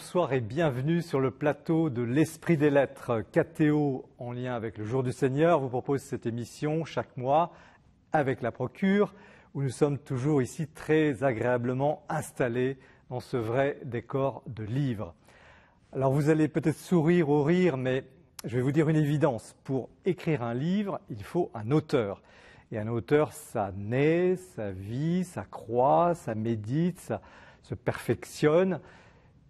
bonsoir et bienvenue sur le plateau de l'Esprit des Lettres. KTO, en lien avec le Jour du Seigneur, vous propose cette émission chaque mois avec la Procure, où nous sommes toujours ici très agréablement installés dans ce vrai décor de livres. Alors vous allez peut-être sourire ou rire, mais je vais vous dire une évidence. Pour écrire un livre, il faut un auteur. Et un auteur, ça naît, ça vit, ça croit, ça médite, ça se perfectionne.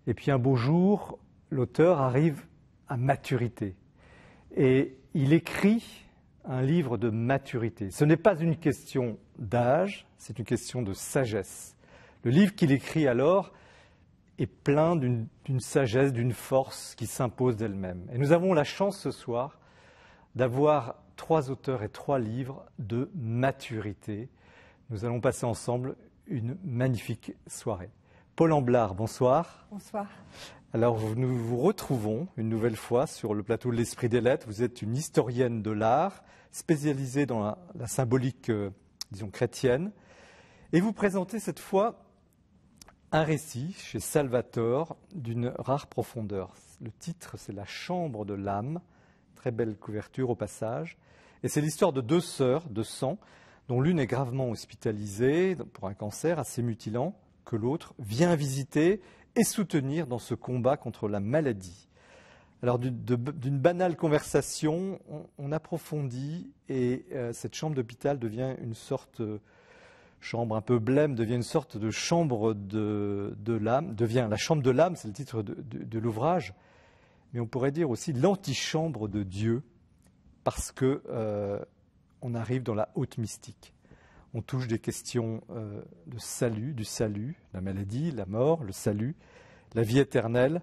Et puis un beau jour, l'auteur arrive à maturité. Et il écrit un livre de maturité. Ce n'est pas une question d'âge, c'est une question de sagesse. Le livre qu'il écrit alors est plein d'une sagesse, d'une force qui s'impose d'elle-même. Et nous avons la chance ce soir d'avoir trois auteurs et trois livres de maturité. Nous allons passer ensemble une magnifique soirée. Paul Amblard, bonsoir. Bonsoir. Alors, nous vous retrouvons une nouvelle fois sur le plateau de l'Esprit des Lettres. Vous êtes une historienne de l'art, spécialisée dans la, symbolique, euh, disons, chrétienne. Et vous présentez cette fois un récit chez Salvator d'une rare profondeur. Le titre, c'est La chambre de l'âme. Très belle couverture au passage. Et c'est l'histoire de deux sœurs de sang, dont l'une est gravement hospitalisée pour un cancer assez mutilant que l'autre vient visiter et soutenir dans ce combat contre la maladie. Alors d'une banale conversation, on, approfondit et euh, cette chambre d'hôpital devient une sorte, euh, chambre un peu blême, devient une sorte de chambre de, l'âme, devient la chambre de l'âme, c'est le titre de, l'ouvrage, mais on pourrait dire aussi l'antichambre de Dieu, parce que euh, on arrive dans la haute mystique. On touche des questions euh, de salut, du salut, la maladie, la mort, le salut, la vie éternelle.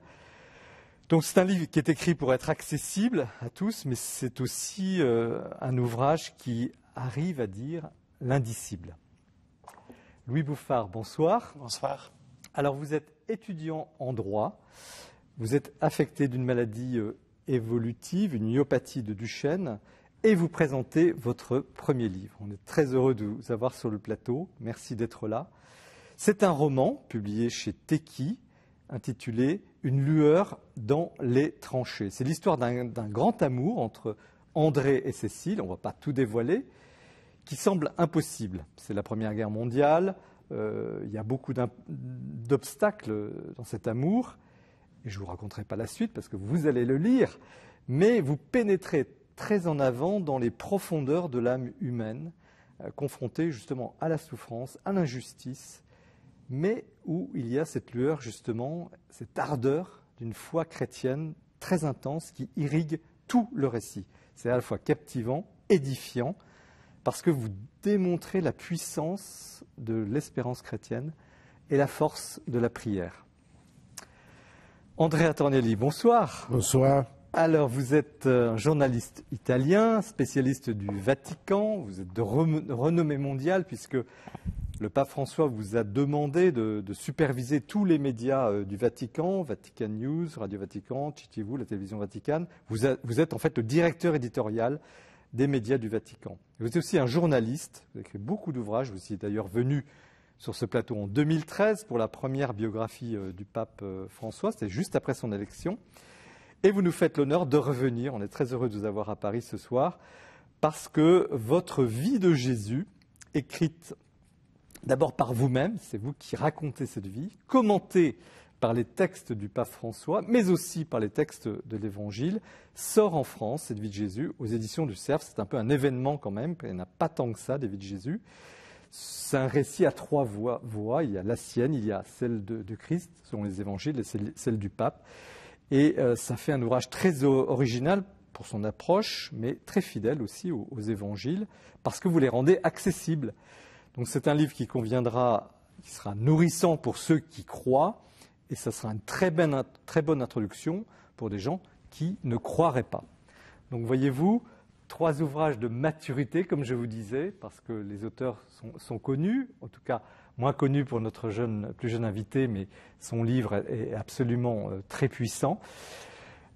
Donc c'est un livre qui est écrit pour être accessible à tous, mais c'est aussi euh, un ouvrage qui arrive à dire l'indicible. Louis Bouffard, bonsoir. Bonsoir. Alors vous êtes étudiant en droit, vous êtes affecté d'une maladie euh, évolutive, une myopathie de Duchenne, et vous présenter votre premier livre. On est très heureux de vous avoir sur le plateau. Merci d'être là. C'est un roman publié chez Teki intitulé Une lueur dans les tranchées. C'est l'histoire d'un grand amour entre André et Cécile, on ne va pas tout dévoiler, qui semble impossible. C'est la Première Guerre mondiale, euh, il y a beaucoup d'obstacles dans cet amour, et je ne vous raconterai pas la suite parce que vous allez le lire, mais vous pénétrez très en avant dans les profondeurs de l'âme humaine, euh, confrontée justement à la souffrance, à l'injustice, mais où il y a cette lueur justement, cette ardeur d'une foi chrétienne très intense qui irrigue tout le récit. C'est à la fois captivant, édifiant, parce que vous démontrez la puissance de l'espérance chrétienne et la force de la prière. Andrea Tornelli, bonsoir. Bonsoir. Alors, vous êtes un euh, journaliste italien, spécialiste du Vatican, vous êtes de renommée mondiale puisque le pape François vous a demandé de, superviser tous les médias euh, du Vatican, Vatican News, Radio Vatican, Chitivu, la télévision vaticane. Vous, êtes en fait le directeur éditorial des médias du Vatican. Vous êtes aussi un journaliste, vous avez écrit beaucoup d'ouvrages, vous êtes d'ailleurs venu sur ce plateau en 2013 pour la première biographie euh, du pape François, c'était juste après son élection. Et vous nous faites l'honneur de revenir. On est très heureux de vous avoir à Paris ce soir parce que votre vie de Jésus, écrite d'abord par vous-même, c'est vous qui racontez cette vie, commentée par les textes du pape François, mais aussi par les textes de l'Évangile, sort en France, cette vie de Jésus, aux éditions du Cerf. C'est un peu un événement quand même, il n'y en a pas tant que ça, des vies de Jésus. C'est un récit à trois voix, Il y a la sienne, il y a celle de, Christ, selon les évangiles, et celle du pape. Et euh, ça fait un ouvrage très original pour son approche, mais très fidèle aussi aux, évangiles, parce que vous les rendez accessibles. Donc c'est un livre qui conviendra, qui sera nourrissant pour ceux qui croient, et ça sera une très, bonne introduction pour des gens qui ne croiraient pas. Donc voyez-vous, trois ouvrages de maturité, comme je vous disais, parce que les auteurs sont connus, en tout cas moins connu pour notre jeune, plus jeune invité, mais son livre est absolument euh, très puissant.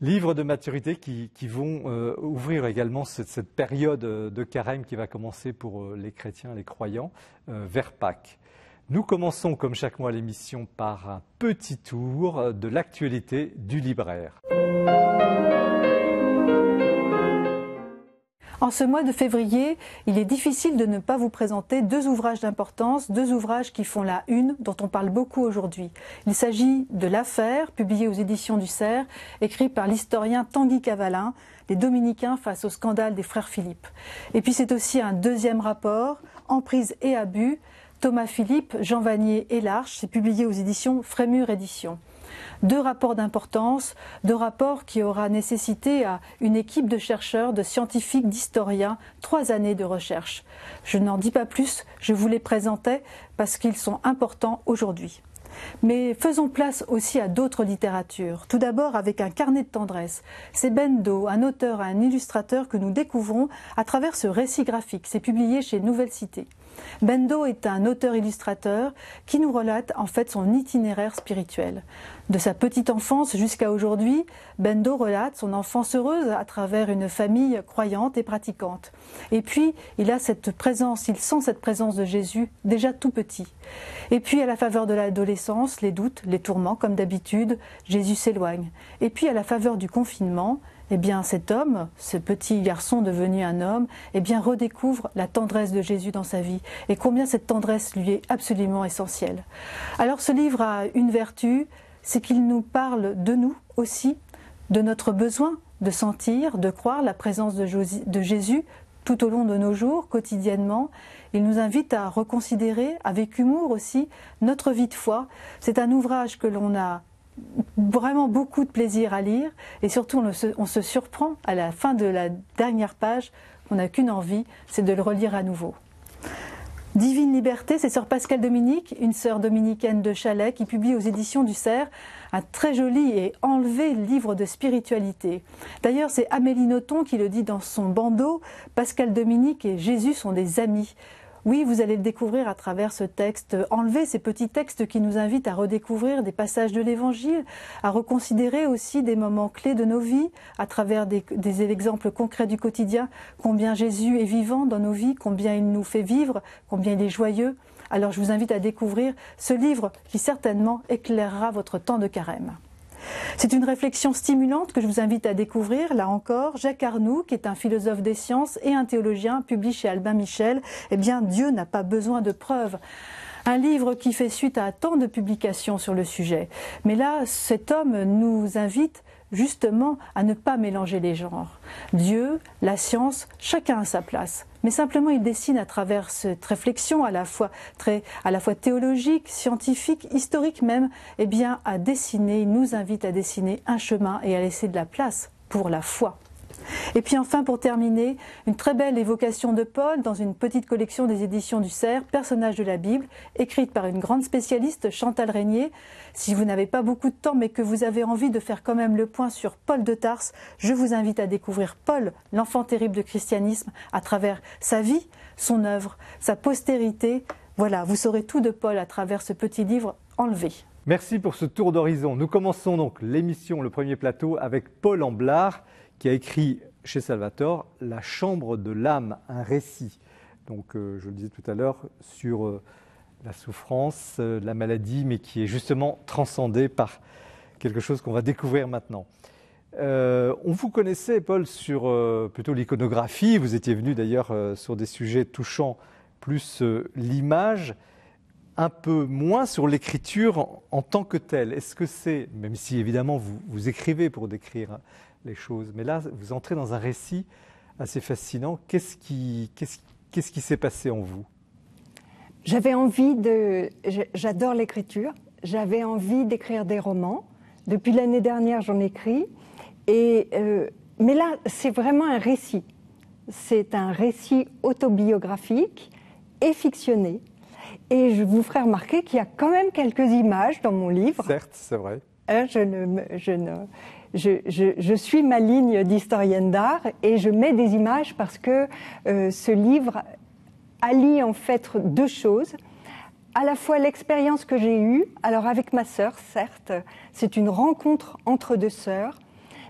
Livres de maturité qui, vont euh, ouvrir également cette, période euh, de carême qui va commencer pour les chrétiens, les croyants, vers Pâques. Nous commençons, comme chaque mois, l'émission par un petit tour de l'actualité du libraire. En ce mois de février, il est difficile de ne pas vous présenter deux ouvrages d'importance, deux ouvrages qui font la une, dont on parle beaucoup aujourd'hui. Il s'agit de L'affaire, publié aux éditions du Cerf, écrit par l'historien Tanguy Cavalin, Les Dominicains face au scandale des frères Philippe. Et puis c'est aussi un deuxième rapport, Emprise et abus, Thomas Philippe, Jean Vanier et Larche, c'est publié aux éditions Frémur Éditions. Deux rapports d'importance, deux rapports qui aura nécessité à une équipe de chercheurs, de scientifiques, d'historiens, trois années de recherche. Je n'en dis pas plus, je vous les présentais parce qu'ils sont importants aujourd'hui. Mais faisons place aussi à d'autres littératures. Tout d'abord avec un carnet de tendresse. C'est Bendo, un auteur et un illustrateur que nous découvrons à travers ce récit graphique. C'est publié chez Nouvelle Cité. Bendo est un auteur-illustrateur qui nous relate en fait son itinéraire spirituel. De sa petite enfance jusqu'à aujourd'hui, Bendo relate son enfance heureuse à travers une famille croyante et pratiquante. Et puis, il a cette présence, il sent cette présence de Jésus déjà tout petit. Et puis, à la faveur de l'adolescence, les doutes, les tourments, comme d'habitude, Jésus s'éloigne. Et puis, à la faveur du confinement, eh bien, cet homme, ce petit garçon devenu un homme, eh bien, redécouvre la tendresse de Jésus dans sa vie et combien cette tendresse lui est absolument essentielle. Alors, ce livre a une vertu, c'est qu'il nous parle de nous aussi, de notre besoin de sentir, de croire la présence de Jésus tout au long de nos jours, quotidiennement. Il nous invite à reconsidérer, avec humour aussi, notre vie de foi. C'est un ouvrage que l'on a vraiment beaucoup de plaisir à lire et surtout on se, surprend à la fin de la dernière page, on n'a qu'une envie, c'est de le relire à nouveau. Divine Liberté, c'est sœur Pascal Dominique, une sœur dominicaine de Chalais, qui publie aux éditions du Cerf un très joli et enlevé livre de spiritualité. D'ailleurs, c'est Amélie Nothomb qui le dit dans son bandeau, Pascal Dominique et Jésus sont des amis. Oui, vous allez le découvrir à travers ce texte, enlever ces petits textes qui nous invitent à redécouvrir des passages de l'Évangile, à reconsidérer aussi des moments clés de nos vies, à travers des, des exemples concrets du quotidien, combien Jésus est vivant dans nos vies, combien il nous fait vivre, combien il est joyeux. Alors je vous invite à découvrir ce livre qui certainement éclairera votre temps de carême. C'est une réflexion stimulante que je vous invite à découvrir. Là encore, Jacques Arnoux, qui est un philosophe des sciences et un théologien, publie chez Albin Michel, eh bien, Dieu n'a pas besoin de preuves un livre qui fait suite à tant de publications sur le sujet. Mais là, cet homme nous invite justement à ne pas mélanger les genres. Dieu, la science, chacun à sa place mais simplement il dessine à travers cette réflexion à la fois très à la fois théologique, scientifique, historique même, eh bien à dessiner, il nous invite à dessiner un chemin et à laisser de la place pour la foi. Et puis enfin, pour terminer, une très belle évocation de Paul dans une petite collection des éditions du Cerf, Personnages de la Bible, écrite par une grande spécialiste, Chantal Régnier. Si vous n'avez pas beaucoup de temps, mais que vous avez envie de faire quand même le point sur Paul de Tarse, je vous invite à découvrir Paul, l'enfant terrible du christianisme, à travers sa vie, son œuvre, sa postérité. Voilà, vous saurez tout de Paul à travers ce petit livre enlevé. Merci pour ce tour d'horizon. Nous commençons donc l'émission, le premier plateau, avec Paul Amblard, qui a écrit chez Salvatore, la chambre de l'âme, un récit. Donc, euh, je le disais tout à l'heure, sur euh, la souffrance, euh, la maladie, mais qui est justement transcendée par quelque chose qu'on va découvrir maintenant. on vous connaissait, Paul, sur plutôt l'iconographie. Vous étiez venu d'ailleurs sur des sujets touchant plus l'image, un peu moins sur l'écriture en, tant que telle. Est-ce que c'est, même si évidemment vous écrivez pour décrire hein, les choses. Mais là, vous entrez dans un récit assez fascinant. Qu'est-ce qui, qu'est-ce, qui s'est passé en vous J'avais envie de. J'adore l'écriture. J'avais envie d'écrire des romans. Depuis l'année dernière, j'en écris. Et, euh, mais là, c'est vraiment un récit. C'est un récit autobiographique et fictionné. Et je vous ferai remarquer qu'il y a quand même quelques images dans mon livre. Certes, c'est vrai. je hein, je ne, je, suis ma ligne d'historienne d'art et je mets des images parce que euh, ce livre allie en fait deux choses. À la fois l'expérience que j'ai eue, alors avec ma sœur, certes, c'est une rencontre entre deux sœurs,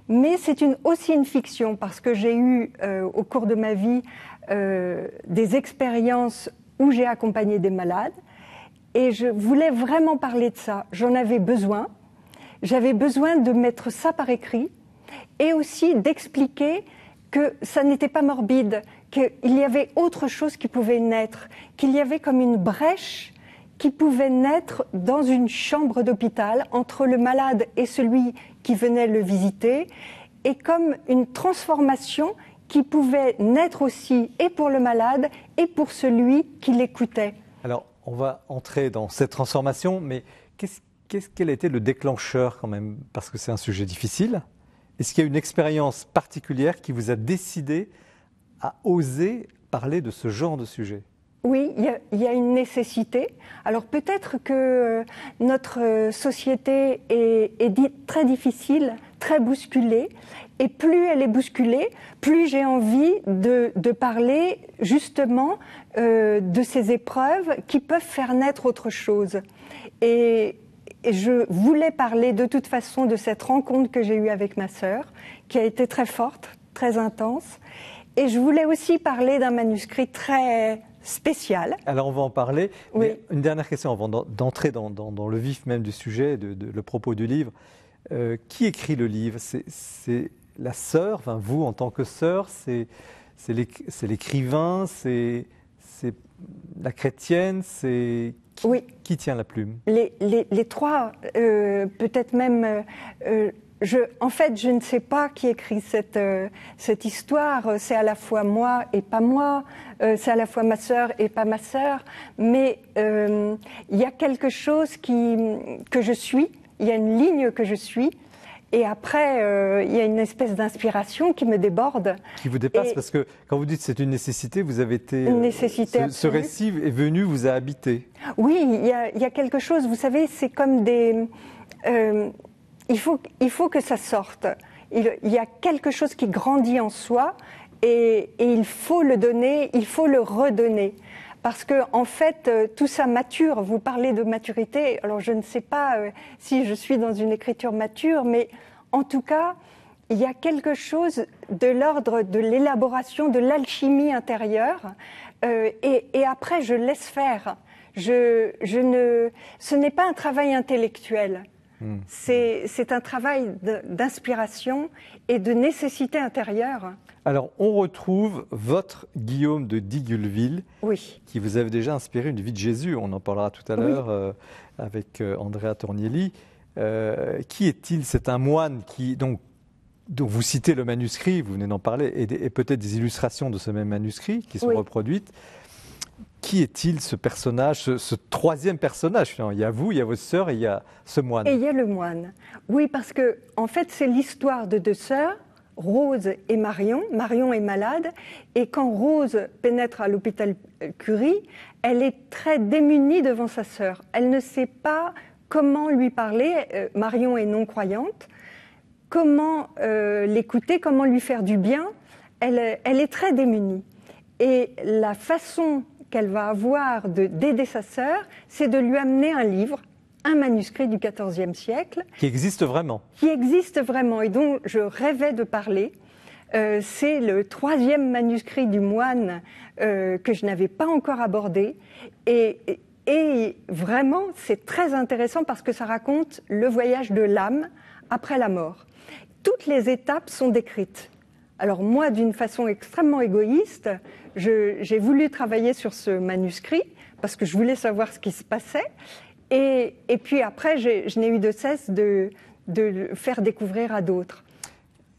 mais c'est aussi une fiction parce que j'ai eu euh, au cours de ma vie euh, des expériences où j'ai accompagné des malades et je voulais vraiment parler de ça. J'en avais besoin j'avais besoin de mettre ça par écrit et aussi d'expliquer que ça n'était pas morbide, qu'il y avait autre chose qui pouvait naître, qu'il y avait comme une brèche qui pouvait naître dans une chambre d'hôpital entre le malade et celui qui venait le visiter, et comme une transformation qui pouvait naître aussi et pour le malade et pour celui qui l'écoutait. Alors, on va entrer dans cette transformation, mais qu'est-ce qu'est-ce qu'elle a été le déclencheur quand même Parce que c'est un sujet difficile. Est-ce qu'il y a une expérience particulière qui vous a décidé à oser parler de ce genre de sujet oui, il y, a une nécessité. Alors peut-être que euh, notre euh, société est, dit très difficile, très bousculée, et plus elle est bousculée, plus j'ai envie de, parler justement euh, de ces épreuves qui peuvent faire naître autre chose. Et et je voulais parler de toute façon de cette rencontre que j'ai eue avec ma sœur, qui a été très forte, très intense. Et je voulais aussi parler d'un manuscrit très spécial. Alors on va en parler. Mais une dernière question avant d'entrer dans, dans, le vif même du sujet, de, le propos du livre. Euh, qui écrit le livre C'est la sœur, vous en tant que sœur, c'est l'écrivain, c'est la chrétienne, c'est qui, oui. qui tient la plume les, trois, euh, peut-être même. Euh, euh, en fait, je ne sais pas qui écrit cette, cette histoire. C'est à la fois moi et pas moi. c'est à la fois ma sœur et pas ma sœur. Mais il y a quelque chose qui, que je suis. Il y a une ligne que je suis et après, euh, il y a une espèce d'inspiration qui me déborde. Qui vous dépasse, parce que quand vous dites c'est une nécessité, vous avez été... Une euh, nécessité. ce, récit est venu, vous a habité. Oui, il y a, quelque chose, vous savez, c'est comme des... Euh, il, faut, il faut que ça sorte. Il, y a quelque chose qui grandit en soi et il faut le donner, il faut le redonner parce que en fait euh, tout ça mature. Vous parlez de maturité, alors je ne sais pas euh, si je suis dans une écriture mature, mais en tout cas il y a quelque chose de l'ordre de l'élaboration, de l'alchimie intérieure, euh, et, et, après je laisse faire. Je, je ne, ce n'est pas un travail intellectuel. Hmm. C'est un travail d'inspiration et de nécessité intérieure. Alors, on retrouve votre Guillaume de Digulville, qui vous avait déjà inspiré une vie de Jésus. On en parlera tout à l'heure euh, avec euh, Andrea Tornielli. Euh, qui est-il C'est un moine qui, donc, dont vous citez le manuscrit, vous venez d'en parler, et, peut-être des illustrations de ce même manuscrit qui sont reproduites qui est-il ce personnage, ce, troisième personnage Il y a vous, il y a vos sœurs et il y a ce moine. Et il y a le moine. Oui, parce que en fait, c'est l'histoire de deux sœurs, Rose et Marion. Marion est malade et quand Rose pénètre à l'hôpital Curie, elle est très démunie devant sa sœur. Elle ne sait pas comment lui parler. Euh, Marion est non-croyante. Comment euh, l'écouter, comment lui faire du bien. Elle, elle est très démunie. Et la façon qu'elle va avoir de d'aider sa sœur, c'est de lui amener un livre un manuscrit du XIVe siècle. Qui existe vraiment. Qui existe vraiment et dont je rêvais de parler. Euh, c'est le troisième manuscrit du moine euh, que je n'avais pas encore abordé. et vraiment, c'est très intéressant parce que ça raconte le voyage de l'âme après la mort. Toutes les étapes sont décrites. Alors moi, d'une façon extrêmement égoïste, j'ai voulu travailler sur ce manuscrit parce que je voulais savoir ce qui se passait. Et, puis après, je n'ai eu de cesse de, le faire découvrir à d'autres.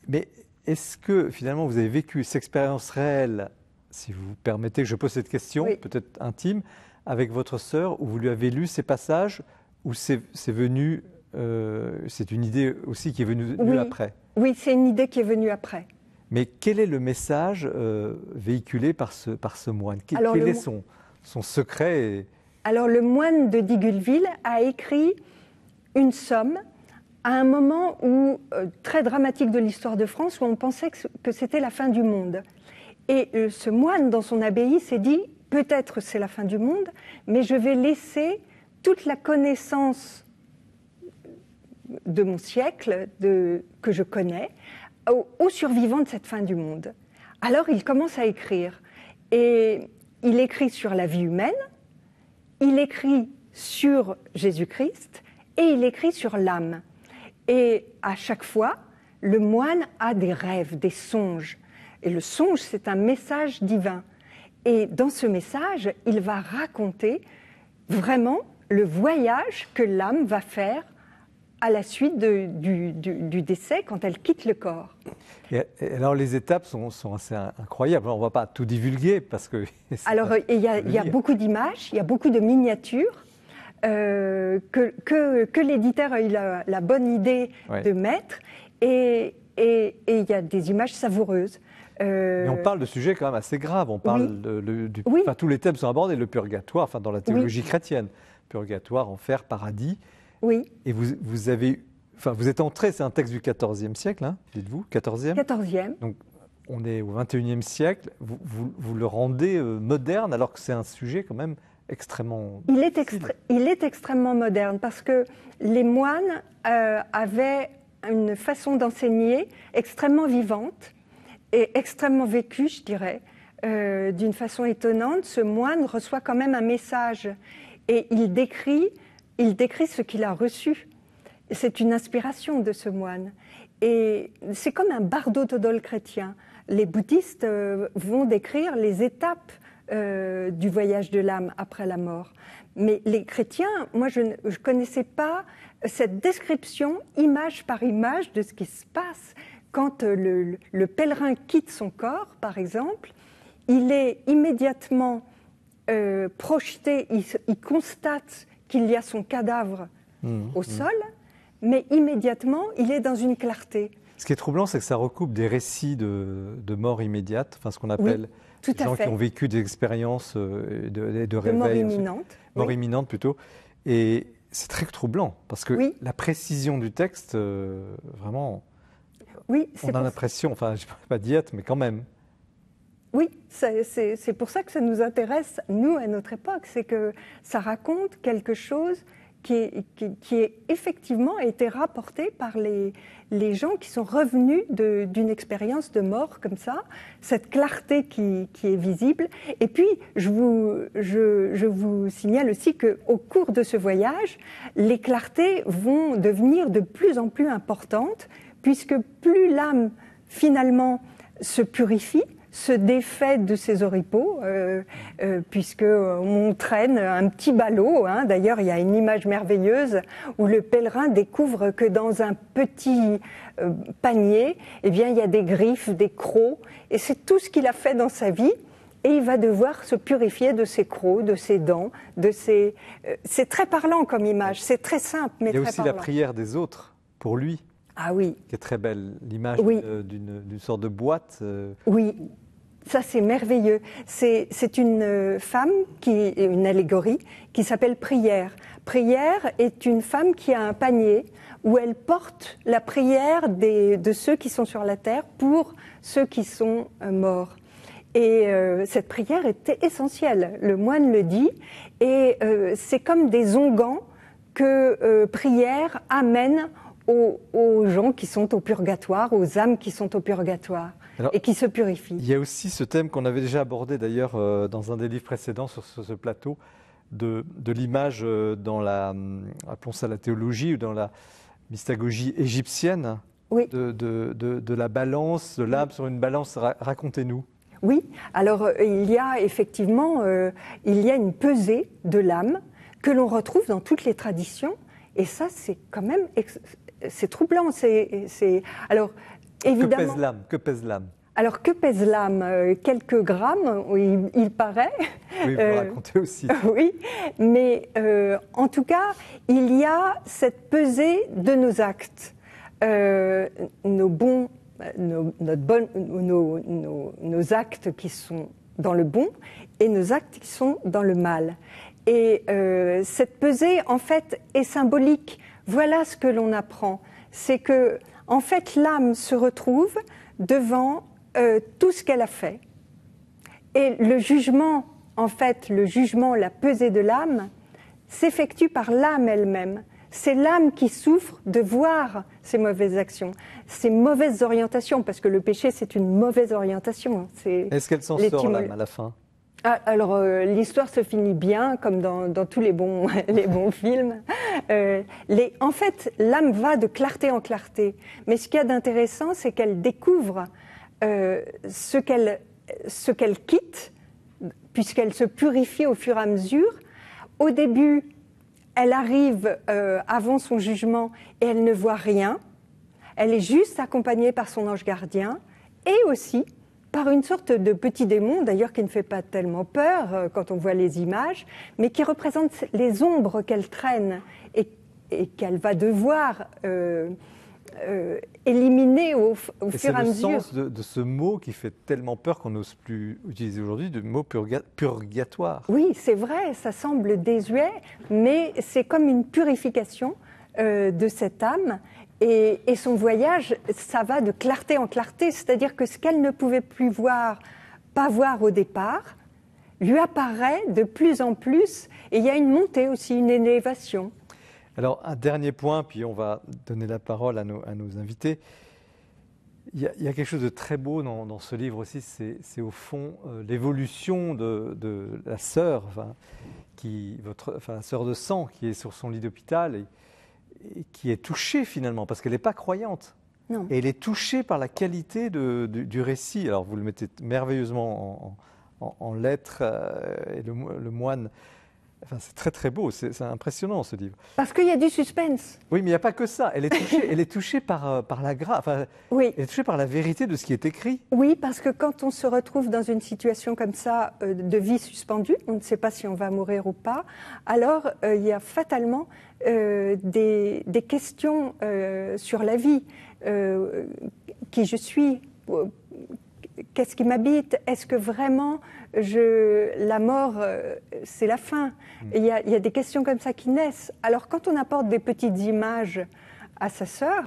Mais est-ce que finalement vous avez vécu cette expérience réelle, si vous permettez que je pose cette question, peut-être intime, avec votre sœur, où vous lui avez lu ces passages, où c'est venu, euh, c'est une idée aussi qui est venue après Oui, c'est une idée qui est venue après. Mais quel est le message euh, véhiculé par ce, moine Quel est son, secret Alors le moine de Digulville a écrit une somme à un moment euh, très dramatique de l'histoire de France où on pensait que c'était la fin du monde. Et euh, ce moine, dans son abbaye, s'est dit, peut-être c'est la fin du monde, mais je vais laisser toute la connaissance de mon siècle, que je connais, aux, survivants de cette fin du monde. Alors il commence à écrire. Et il écrit sur la vie humaine, il écrit sur Jésus-Christ et il écrit sur l'âme. Et à chaque fois, le moine a des rêves, des songes. Et le songe, c'est un message divin. Et dans ce message, il va raconter vraiment le voyage que l'âme va faire à la suite du, du, décès quand elle quitte le corps. alors les étapes sont, sont assez incroyables. on ne va pas tout divulguer parce que. Alors il y, a beaucoup d'images, il y a beaucoup de miniatures. Euh, que, que, l'éditeur a eu la, bonne idée de mettre. Et il et, y a des images savoureuses. Euh, Mais on parle de sujets quand même assez graves. On parle du, enfin, tous les thèmes sont abordés. Le purgatoire, enfin dans la théologie chrétienne, purgatoire, enfer, paradis. Oui. Et vous, vous avez, enfin, vous êtes entré, c'est un texte du XIVe siècle, hein, dites-vous, XIVe. XIVe. Donc, on est au XXIe siècle. Vous, vous, le rendez euh, moderne, alors que c'est un sujet quand même extrêmement. Il est, Il est extrêmement moderne parce que les moines euh, avaient une façon d'enseigner extrêmement vivante et extrêmement vécue, je dirais. Euh, d'une façon étonnante, ce moine reçoit quand même un message et il décrit il décrit ce qu'il a reçu. C'est une inspiration de ce moine. Et c'est comme un bardo-todol chrétien. Les bouddhistes euh, vont décrire les étapes euh, du voyage de l'âme après la mort. Mais les chrétiens, moi je ne connaissais pas cette description image par image de ce qui se passe quand euh, le, pèlerin quitte son corps, par exemple. Il est immédiatement projeté, il constate qu'il y a son cadavre hmm. au hmm. sol, mais immédiatement, il est dans une clarté. Ce qui est troublant, c'est que ça recoupe des récits de, mort immédiate, enfin ce qu'on appelle des gens qui ont vécu des expériences euh, de, de, mort imminente. Mort imminente plutôt. Et c'est très troublant, parce que la précision du texte, euh, vraiment, oui, on a l'impression, enfin je ne pas diète, mais quand même. Oui, c'est pour ça que ça nous intéresse, nous, à notre époque. C'est que ça raconte quelque chose qui, est, effectivement été rapporté par les, gens qui sont revenus d'une expérience de mort comme ça, cette clarté qui, est visible. Et puis, je vous, je vous signale aussi qu'au cours de ce voyage, les clartés vont devenir de plus en plus importantes, puisque plus l'âme, finalement, se purifie, se défait de ses oripeaux, puisqu'on euh, euh, puisque euh, on traîne un petit ballot. Hein. D'ailleurs, il y a une image merveilleuse où le pèlerin découvre que dans un petit panier, eh bien, il y a des griffes, des crocs, et c'est tout ce qu'il a fait dans sa vie. Et il va devoir se purifier de ses crocs, de ses dents, de ses. C'est très parlant comme image, c'est très simple, mais très parlant. Il y a aussi la prière des autres pour lui. Ah oui. Qui est très belle, l'image d'une sorte de boîte. oui. Ça, c'est merveilleux. C'est une euh, femme, qui, une allégorie, qui s'appelle Prière. Prière est une femme qui a un panier où elle porte la prière de ceux qui sont sur la terre pour ceux qui sont euh, morts. Et euh, cette prière était essentielle, le moine le dit, et c'est comme des onguents que prière amène aux gens qui sont au purgatoire, aux âmes qui sont au purgatoire et qui se purifie. Il y a aussi ce thème qu'on avait déjà abordé d'ailleurs euh, dans un des livres précédents sur, ce plateau de, l'image euh, dans la, hum, appelons ça la théologie ou dans la mystagogie égyptienne, de, la balance, de l'âme sur une balance. Racontez-nous. Oui, alors euh, il y a effectivement, il y a une pesée de l'âme que l'on retrouve dans toutes les traditions, et ça c'est quand même c'est troublant. C'est alors Évidemment. Que pèse l'âme Que alors, que pèse l'âme euh, Quelques grammes, euh, il, paraît. Oui, vous euh, aussi. Oui, mais en tout cas, il y a cette pesée de nos actes. nos bons, notre nos, nos, actes qui sont dans le bon et nos actes qui sont dans le mal. Et cette pesée, en fait, est symbolique. Voilà ce que l'on apprend. C'est que en fait, l'âme se retrouve devant euh, tout ce qu'elle a fait. Et le jugement, en fait, le jugement, la pesée de l'âme, s'effectue par l'âme elle-même. C'est l'âme qui souffre de voir ses mauvaises actions, ces mauvaises orientations, parce que le péché, c'est une mauvaise orientation. Est-ce qu'elle s'en sort, l'âme, à la fin ah, alors euh, l'histoire se finit bien, comme dans, tous les bons, films. Euh, en fait, l'âme va de clarté en clarté. Mais ce qu'il y a d'intéressant, c'est qu'elle découvre euh, ce qu'elle ce qu'elle quitte, puisqu'elle se purifie au fur et à mesure. Au début, elle arrive avant son jugement et elle ne voit rien. Elle est juste accompagnée par son ange gardien et aussi par une sorte de petit démon, d'ailleurs qui ne fait pas tellement peur euh, quand on voit les images, mais qui représente les ombres qu'elle traîne et, qu'elle va devoir euh, euh, éliminer au, fur et à mesure. C'est le sens de, ce mot qui fait tellement peur qu'on n'ose plus utiliser aujourd'hui, de mot purgatoire. Oui, c'est vrai, ça semble désuet, mais c'est comme une purification de cette âme et, son voyage, ça va de clarté en clarté, c'est-à-dire que ce qu'elle ne pouvait plus voir, pas voir au départ, lui apparaît de plus en plus, et il y a une montée aussi, une élévation. Alors un dernier point, puis on va donner la parole à nos, invités. Il y, a, quelque chose de très beau dans, ce livre aussi, c'est au fond euh, l'évolution de, la sœur, enfin, qui, votre, la sœur de sang qui est sur son lit d'hôpital qui est touchée finalement, parce qu'elle n'est pas croyante. Et elle est touchée par la qualité du récit. Alors vous le mettez merveilleusement en, lettres, euh, et le moine c'est très très beau, c'est impressionnant ce livre. Parce qu'il y a du suspense. Oui, mais il n'y a pas que ça. Elle est touchée, elle est touchée par, euh, par la grave. elle est touchée par la vérité de ce qui est écrit. Oui, parce que quand on se retrouve dans une situation comme ça euh, de vie suspendue, on ne sait pas si on va mourir ou pas, alors euh, il y a fatalement des, des, questions sur la vie, qui je suis qu'est-ce qui m'habite Est-ce que vraiment je, la mort, euh, c'est la fin mm. il y, a, y, des questions comme ça qui naissent. Alors quand on apporte des petites images à sa sœur,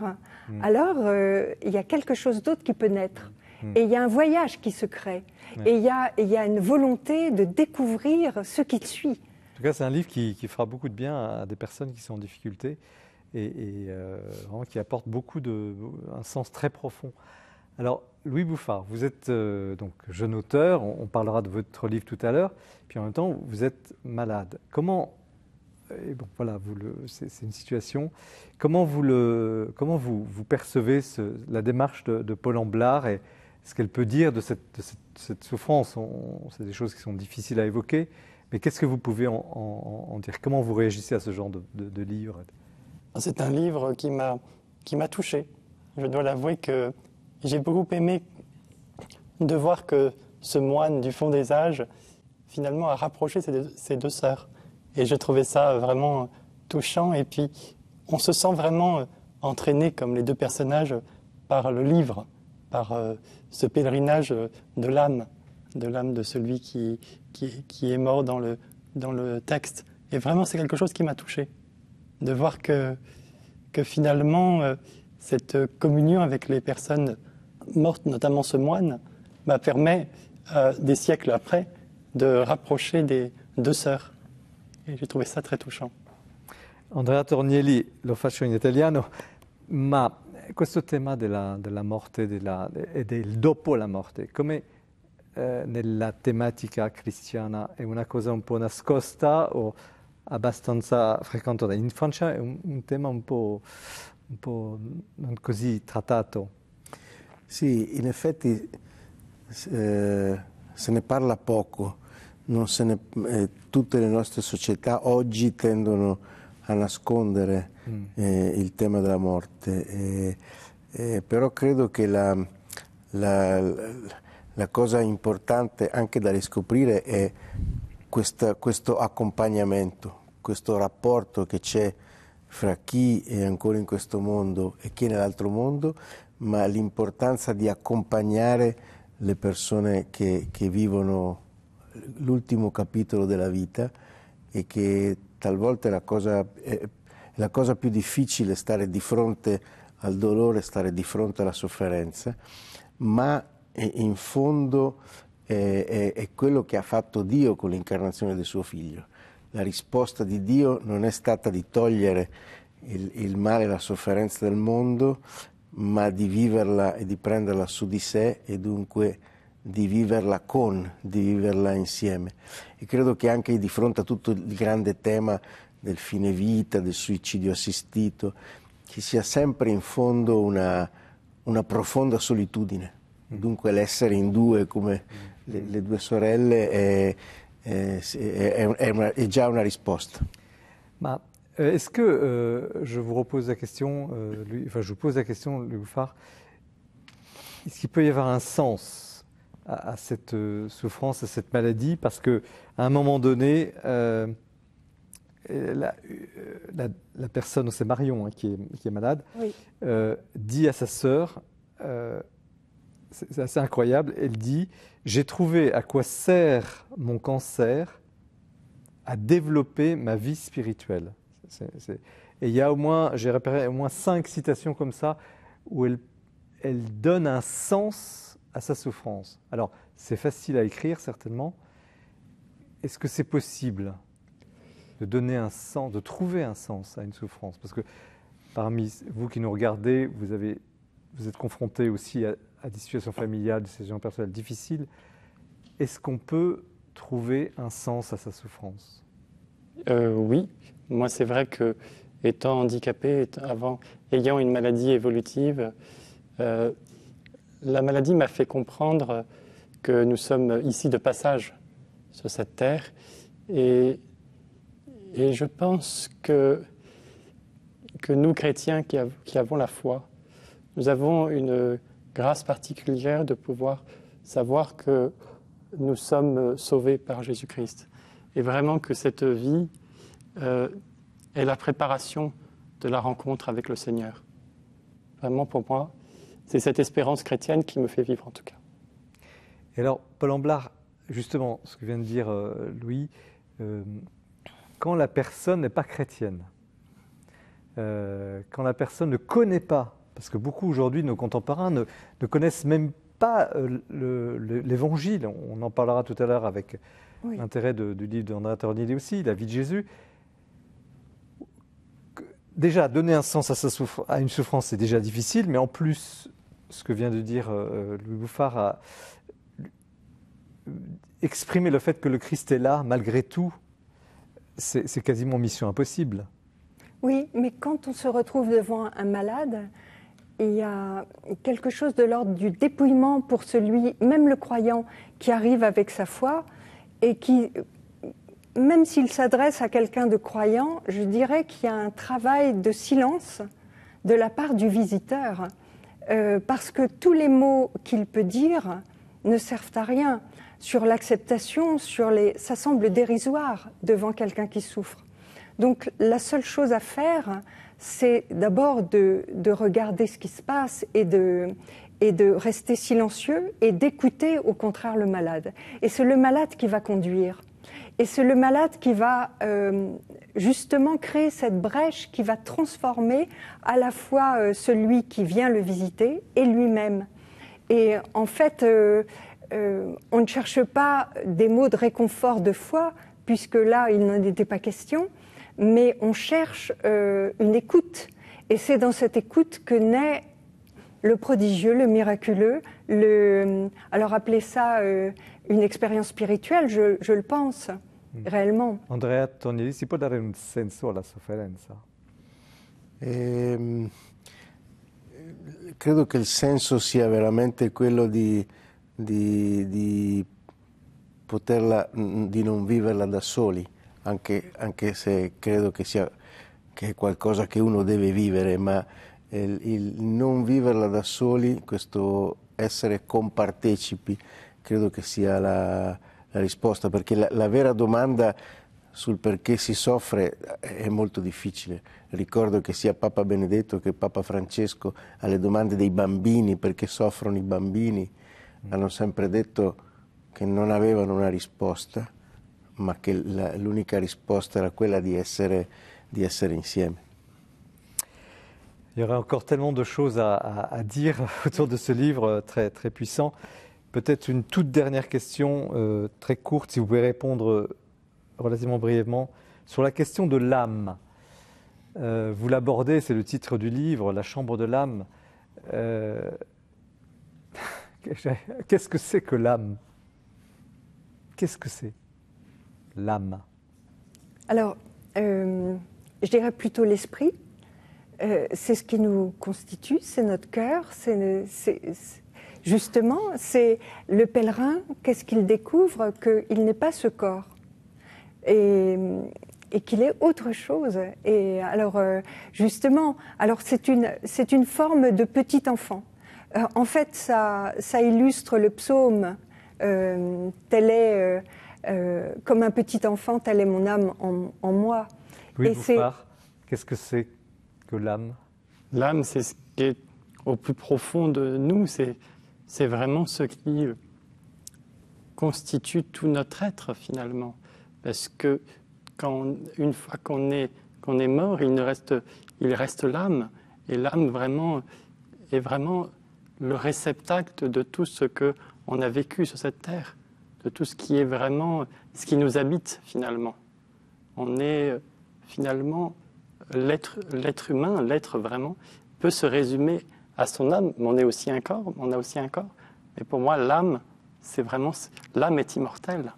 mm. alors euh, il y a quelque chose d'autre qui peut naître. Mm. Et il y a un voyage qui se crée. Et il y, a, une volonté de découvrir ce qui te suit. En tout cas, c'est un livre qui, fera beaucoup de bien à des personnes qui sont en difficulté et, euh, qui apporte beaucoup de, un sens très profond alors, Louis Bouffard, vous êtes euh, donc jeune auteur, on, parlera de votre livre tout à l'heure, puis en même temps, vous êtes malade. Comment, euh, et bon, voilà, c'est, une situation, comment vous, le, comment vous, vous percevez la démarche de, Paul Amblard et ce qu'elle peut dire de cette, cette, cette souffrance C'est des choses qui sont difficiles à évoquer, mais qu'est-ce que vous pouvez en, dire Comment vous réagissez à ce genre de, de livre C'est un livre qui m'a, qui m'a touché. Je dois l'avouer que j'ai beaucoup aimé de voir que ce moine du fond des âges, finalement, a rapproché ses deux, sœurs. Et j'ai trouvé ça vraiment touchant. Et puis, on se sent vraiment euh, entraîné, comme les deux personnages, par le livre, par euh, ce pèlerinage euh, de l'âme, de l'âme de celui qui, qui, qui, est mort dans le, dans le texte. Et vraiment, c'est quelque chose qui m'a touché, de voir que, que finalement, cette communion avec les personnes morte, notamment ce moine, bah, permet, euh, des siècles après, de rapprocher des deux sœurs. Et j'ai trouvé ça très touchant. Andrea Tornielli, lo faccio in italiano, ma questo tema della, della morte della, e del dopo la morte, come eh, nella tematica cristiana, è una cosa un po' nascosta o abbastanza frequentata? In Francia è un, un tema un po', un po' non così trattato. Sì, in effetti eh, se ne parla poco, ne, eh, tutte le nostre società oggi tendono a nascondere mm. eh, il tema della morte, eh, eh, però credo che la, la, la, cosa importante anche da riscoprire è questa, questo accompagnamento, questo rapporto che c'è fra chi è ancora in questo mondo e chi è nell'altro mondo ma l'importanza di accompagnare le persone che, che vivono l'ultimo capitolo della vita e che talvolta è la, cosa, è la cosa più difficile stare di fronte al dolore, stare di fronte alla sofferenza, ma eh, in fondo è, è, è quello che ha fatto Dio con l'incarnazione del suo figlio. La risposta di Dio non è stata di togliere il, il male e la sofferenza del mondo, ma di viverla e di prenderla su di sé e dunque di viverla con, di viverla insieme. E credo che anche di fronte a tutto il grande tema del fine vita, del suicidio assistito, ci sia sempre in fondo una, una profonda solitudine. Mm. Dunque l'essere in due come le, le due sorelle è, è, è, una, è già una risposta. Ma Euh, est-ce que, euh, je vous repose la question, euh, je vous pose la question, Louis est-ce qu'il peut y avoir un sens à, cette souffrance, à cette maladie Parce que à un moment donné, la, personne, c'est Marion hein, qui, est, malade, dit à sa sœur, c'est assez incroyable, elle dit, j'ai trouvé à quoi sert mon cancer à développer ma vie spirituelle. Et il y a au moins, j'ai repéré au moins cinq citations comme ça où elle, donne un sens à sa souffrance. Alors, c'est facile à écrire, certainement. Est-ce que c'est possible de donner un sens, de trouver un sens à une souffrance Parce que parmi vous qui nous regardez, vous, vous êtes confrontés aussi à, des situations familiales, des situations personnelles difficiles. Est-ce qu'on peut trouver un sens à sa souffrance euh, Oui, moi, c'est vrai que, étant handicapé, avant, ayant une maladie évolutive, euh, la maladie m'a fait comprendre que nous sommes ici de passage sur cette terre. Et, et je pense que, que nous, chrétiens qui, qui, avons la foi, nous avons une grâce particulière de pouvoir savoir que nous sommes sauvés par Jésus-Christ. Et vraiment que cette vie et euh, est la préparation de la rencontre avec le Seigneur. Vraiment, pour moi, c'est cette espérance chrétienne qui me fait vivre en tout cas. Et alors, Paul Amblard, justement, ce que vient de dire euh, Louis, euh, quand la personne n'est pas chrétienne, quand la personne ne connaît pas, parce que beaucoup aujourd'hui nos contemporains ne, connaissent même pas l'évangile, on en parlera tout à l'heure avec l'intérêt du livre d'André Tornilly aussi, La vie de Jésus, déjà, donner un sens à, une souffrance, c'est déjà difficile, mais en plus, ce que vient de dire euh, euh, Louis Bouffard, a euh, exprimer le fait que le Christ est là, malgré tout, c'est quasiment mission impossible. Oui, mais quand on se retrouve devant un malade, il y a quelque chose de l'ordre du dépouillement pour celui, même le croyant, qui arrive avec sa foi et qui même s'il s'adresse à quelqu'un de croyant, je dirais qu'il y a un travail de silence de la part du visiteur, euh, parce que tous les mots qu'il peut dire ne servent à rien. Sur l'acceptation, sur les, ça semble dérisoire devant quelqu'un qui souffre. Donc la seule chose à faire, c'est d'abord de, de, regarder ce qui se passe et de, et de rester silencieux et d'écouter au contraire le malade. Et c'est le malade qui va conduire. Et c'est le malade qui va euh, justement créer cette brèche qui va transformer à la fois euh, celui qui vient le visiter et lui-même. Et en fait, euh, on ne cherche pas des mots de réconfort de foi, puisque là, il n'en était pas question, mais on cherche une écoute. Et c'est dans cette écoute que naît le prodigieux, le miraculeux, le... Alors appelez ça une expérience spirituelle, je, je le pense mm. réellement. Andrea Tognelli, si può dare un senso alla sofferenza? Eh, credo che il senso sia veramente quello di, di, di poterla, mm, mm, di non viverla da soli, anche, anche se credo che sia che è qualcosa che uno deve vivere, ma eh, il, il non viverla da soli, questo essere compartecipi, credo che sia la, la risposta, perché la, la, vera domanda sul perché si soffre è molto difficile. Ricordo che sia Papa Benedetto che Papa Francesco alle domande dei bambini, perché soffrono i bambini, hanno sempre detto che non avevano una risposta, ma che l'unica risposta era quella di essere, di essere insieme. Il y aurait encore tellement de choses à, à, à, dire autour de ce livre euh, très, très puissant. Peut-être une toute dernière question, euh, très courte, si vous pouvez répondre euh, relativement brièvement, sur la question de l'âme. Euh, vous l'abordez, c'est le titre du livre, La chambre de l'âme. Qu'est-ce que c'est que l'âme Qu'est-ce que c'est l'âme Alors, je dirais plutôt l'esprit. c'est ce qui nous constitue, c'est notre cœur, c'est Justement, c'est le pèlerin, qu'est-ce qu'il découvre Qu'il n'est pas ce corps. Et, qu'il est autre chose. Et alors, euh, justement, alors c'est une, c'est une forme de petit enfant. Euh, en fait, ça, illustre le psaume. Euh, tel est, comme un petit enfant, tel est mon âme en, en moi. Louis qu'est-ce que c'est que l'âme L'âme, c'est ce qui est au plus profond de nous, c'est c'est vraiment ce qui constitue tout notre être finalement. Parce que quand, une fois qu'on est, qu'on est mort, il, reste, il reste l'âme. Et l'âme vraiment est vraiment le réceptacle de tout ce que on a vécu sur cette terre, de tout ce qui est vraiment, ce qui nous habite finalement. On est finalement l'être, l'être humain, l'être vraiment peut se résumer à son âme, mais on est aussi un corps, on a aussi un corps. Mais pour moi, l'âme, c'est vraiment, l'âme est immortelle.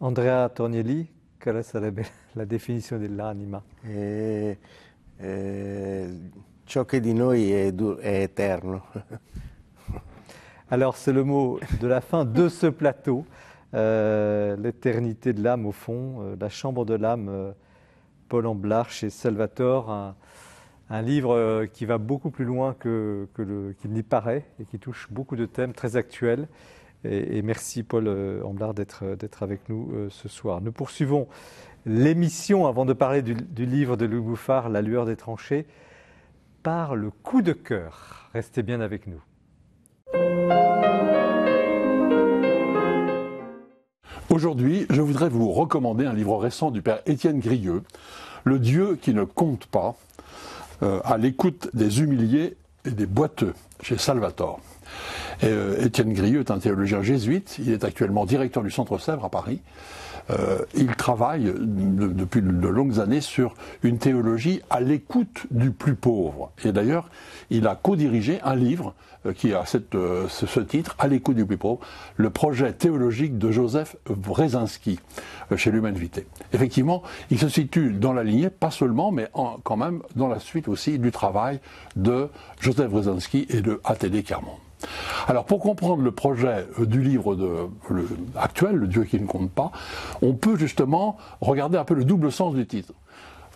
Andrea Tornelli, quelle serait la définition de l'anima eh, eh, Ciò che di noi è, è Alors c'est le mot de la fin de ce plateau, euh, l'éternité de l'âme au fond, euh, la chambre de l'âme, euh, Paul Amblard chez Salvatore un livre euh, qui va beaucoup plus loin que, qu'il n'y paraît et qui touche beaucoup de thèmes très actuels. Et, merci Paul euh, Amblard d'être, euh, d'être avec nous ce soir. Nous poursuivons l'émission avant de parler du, livre de Louis Bouffard, La lueur des tranchées, par le coup de cœur. Restez bien avec nous. Aujourd'hui, je voudrais vous recommander un livre récent du père Étienne Grilleux, Le Dieu qui ne compte pas, euh, à l'écoute des humiliés et des boiteux chez Salvatore. Euh, Étienne euh, Grieux est un théologien jésuite, il est actuellement directeur du Centre Sèvres à Paris. Euh, il travaille depuis de longues années sur une théologie à l'écoute du plus pauvre. Et d'ailleurs, il a co-dirigé un livre euh, qui a euh, ce, titre, à l'écoute du plus pauvre, le projet théologique de Joseph Brzezinski chez l'Humanité. Effectivement, il se situe dans la lignée, pas seulement, mais quand même dans la suite aussi du travail de Joseph Brzezinski et de A.T.D. Carmon. Alors pour comprendre le projet euh, du livre actuel, Le Dieu qui ne compte pas, on peut justement regarder un peu le double sens du titre.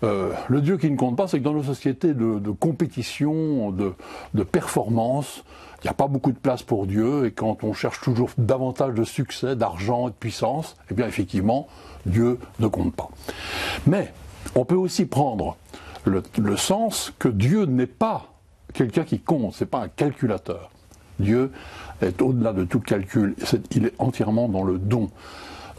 Euh, le Dieu qui ne compte pas, c'est que dans nos sociétés de, compétition, de, performance, il n'y a pas beaucoup de place pour Dieu, et quand on cherche toujours davantage de succès, d'argent et de puissance, eh bien effectivement, Dieu ne compte pas. Mais on peut aussi prendre le, le sens que Dieu n'est pas quelqu'un qui compte, c'est pas un calculateur. Dieu est au-delà de tout calcul. il est entièrement dans le don,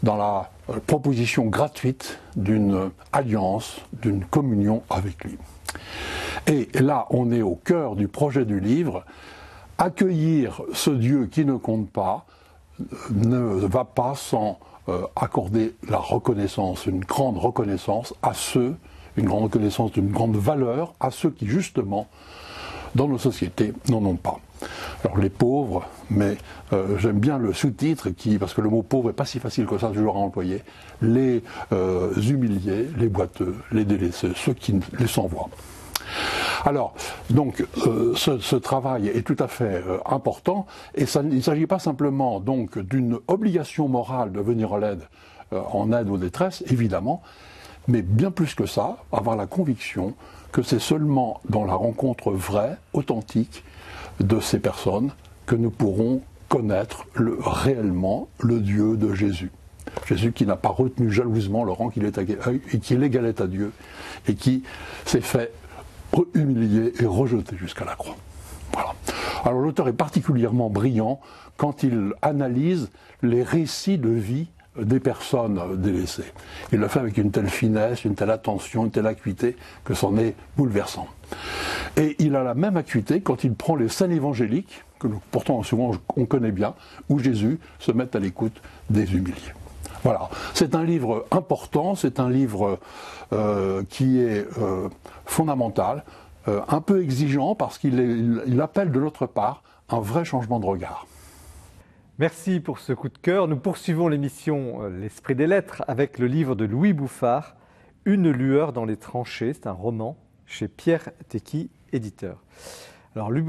dans la euh, proposition gratuite d'une euh, alliance, d'une communion avec lui. Et là, on est au cœur du projet du livre. Accueillir ce Dieu qui ne compte pas euh, ne va pas sans accorder la reconnaissance, une grande reconnaissance à ceux, une grande reconnaissance d'une grande valeur à ceux qui, justement, dans nos sociétés, n'en ont pas. Alors les pauvres, mais euh, j'aime bien le sous-titre qui, parce que le mot pauvre n'est pas si facile que ça toujours à employer, les euh, humiliés, les boiteux, les délaissés, ceux qui les s'envoient. Alors, donc, euh, ce, travail est tout à fait important et il ne s'agit pas simplement donc d'une obligation morale de venir en aide, en aide aux détresses, évidemment, mais bien plus que ça, avoir la conviction que c'est seulement dans la rencontre vraie, authentique, de ces personnes que nous pourrons connaître réellement le Dieu de Jésus. Jésus qui n'a pas retenu jalousement le rang qu'il euh, et qui l'égalait à Dieu et qui s'est fait humilier et rejeté jusqu'à la croix. Voilà. Alors l'auteur est particulièrement brillant quand il analyse les récits de vie des personnes délaissées. Il le fait avec une telle finesse, une telle attention, une telle acuité que c'en est bouleversant. Et il a la même acuité quand il prend les scènes évangéliques, que pourtant souvent on connaît bien, où Jésus se met à l'écoute des humiliés. Voilà, c'est un livre important, c'est un livre euh, qui est euh, fondamental, euh, un peu exigeant parce qu'il appelle de l'autre part un vrai changement de regard. Merci pour ce coup de cœur. Nous poursuivons l'émission L'Esprit des Lettres avec le livre de Louis Bouffard, Une lueur dans les tranchées. C'est un roman chez Pierre Tequi, éditeur. Alors, Luc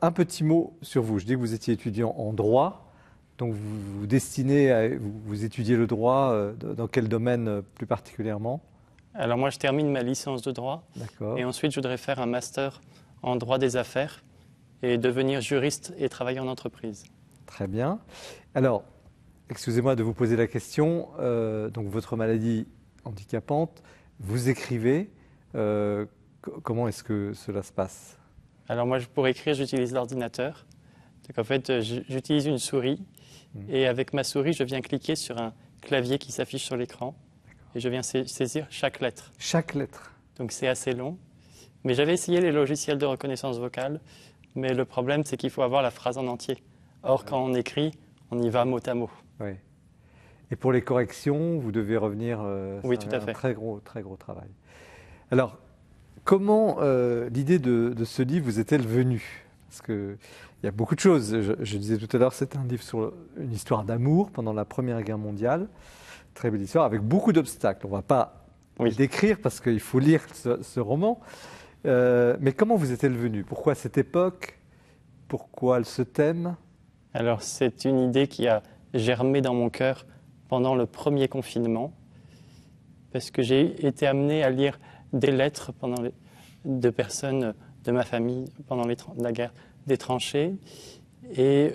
un petit mot sur vous. Je dis que vous étiez étudiant en droit, donc vous vous destinez à, vous, étudiez le droit euh, dans quel domaine euh, plus particulièrement Alors moi, je termine ma licence de droit. Et ensuite, je voudrais faire un master en droit des affaires et devenir juriste et travailler en entreprise. Très bien. Alors, excusez-moi de vous poser la question. Euh, donc, votre maladie handicapante, vous écrivez. Comment est-ce que cela se passe Alors moi, pour écrire, j'utilise l'ordinateur. Donc en fait, j'utilise une souris hmm. et avec ma souris, je viens cliquer sur un clavier qui s'affiche sur l'écran et je viens saisir chaque lettre. Chaque lettre. Donc c'est assez long. Mais j'avais essayé les logiciels de reconnaissance vocale, mais le problème c'est qu'il faut avoir la phrase en entier. Or, quand on écrit, on y va mot à mot. Oui. Et pour les corrections, vous devez revenir. Euh, oui, tout à fait. Un très gros, très gros travail. Alors, Comment euh, l'idée de, ce livre vous est-elle venue Parce qu'il y a beaucoup de choses. Je, disais tout à l'heure, c'est un livre sur une histoire d'amour pendant la Première Guerre mondiale. Très belle histoire avec beaucoup d'obstacles. On ne va pas décrire parce qu'il faut lire ce, roman. Euh, mais comment vous est-elle venue Pourquoi cette époque Pourquoi ce thème Alors c'est une idée qui a germé dans mon cœur pendant le premier confinement parce que j'ai été amené à lire des lettres de personnes de ma famille pendant les, la guerre des tranchées. Et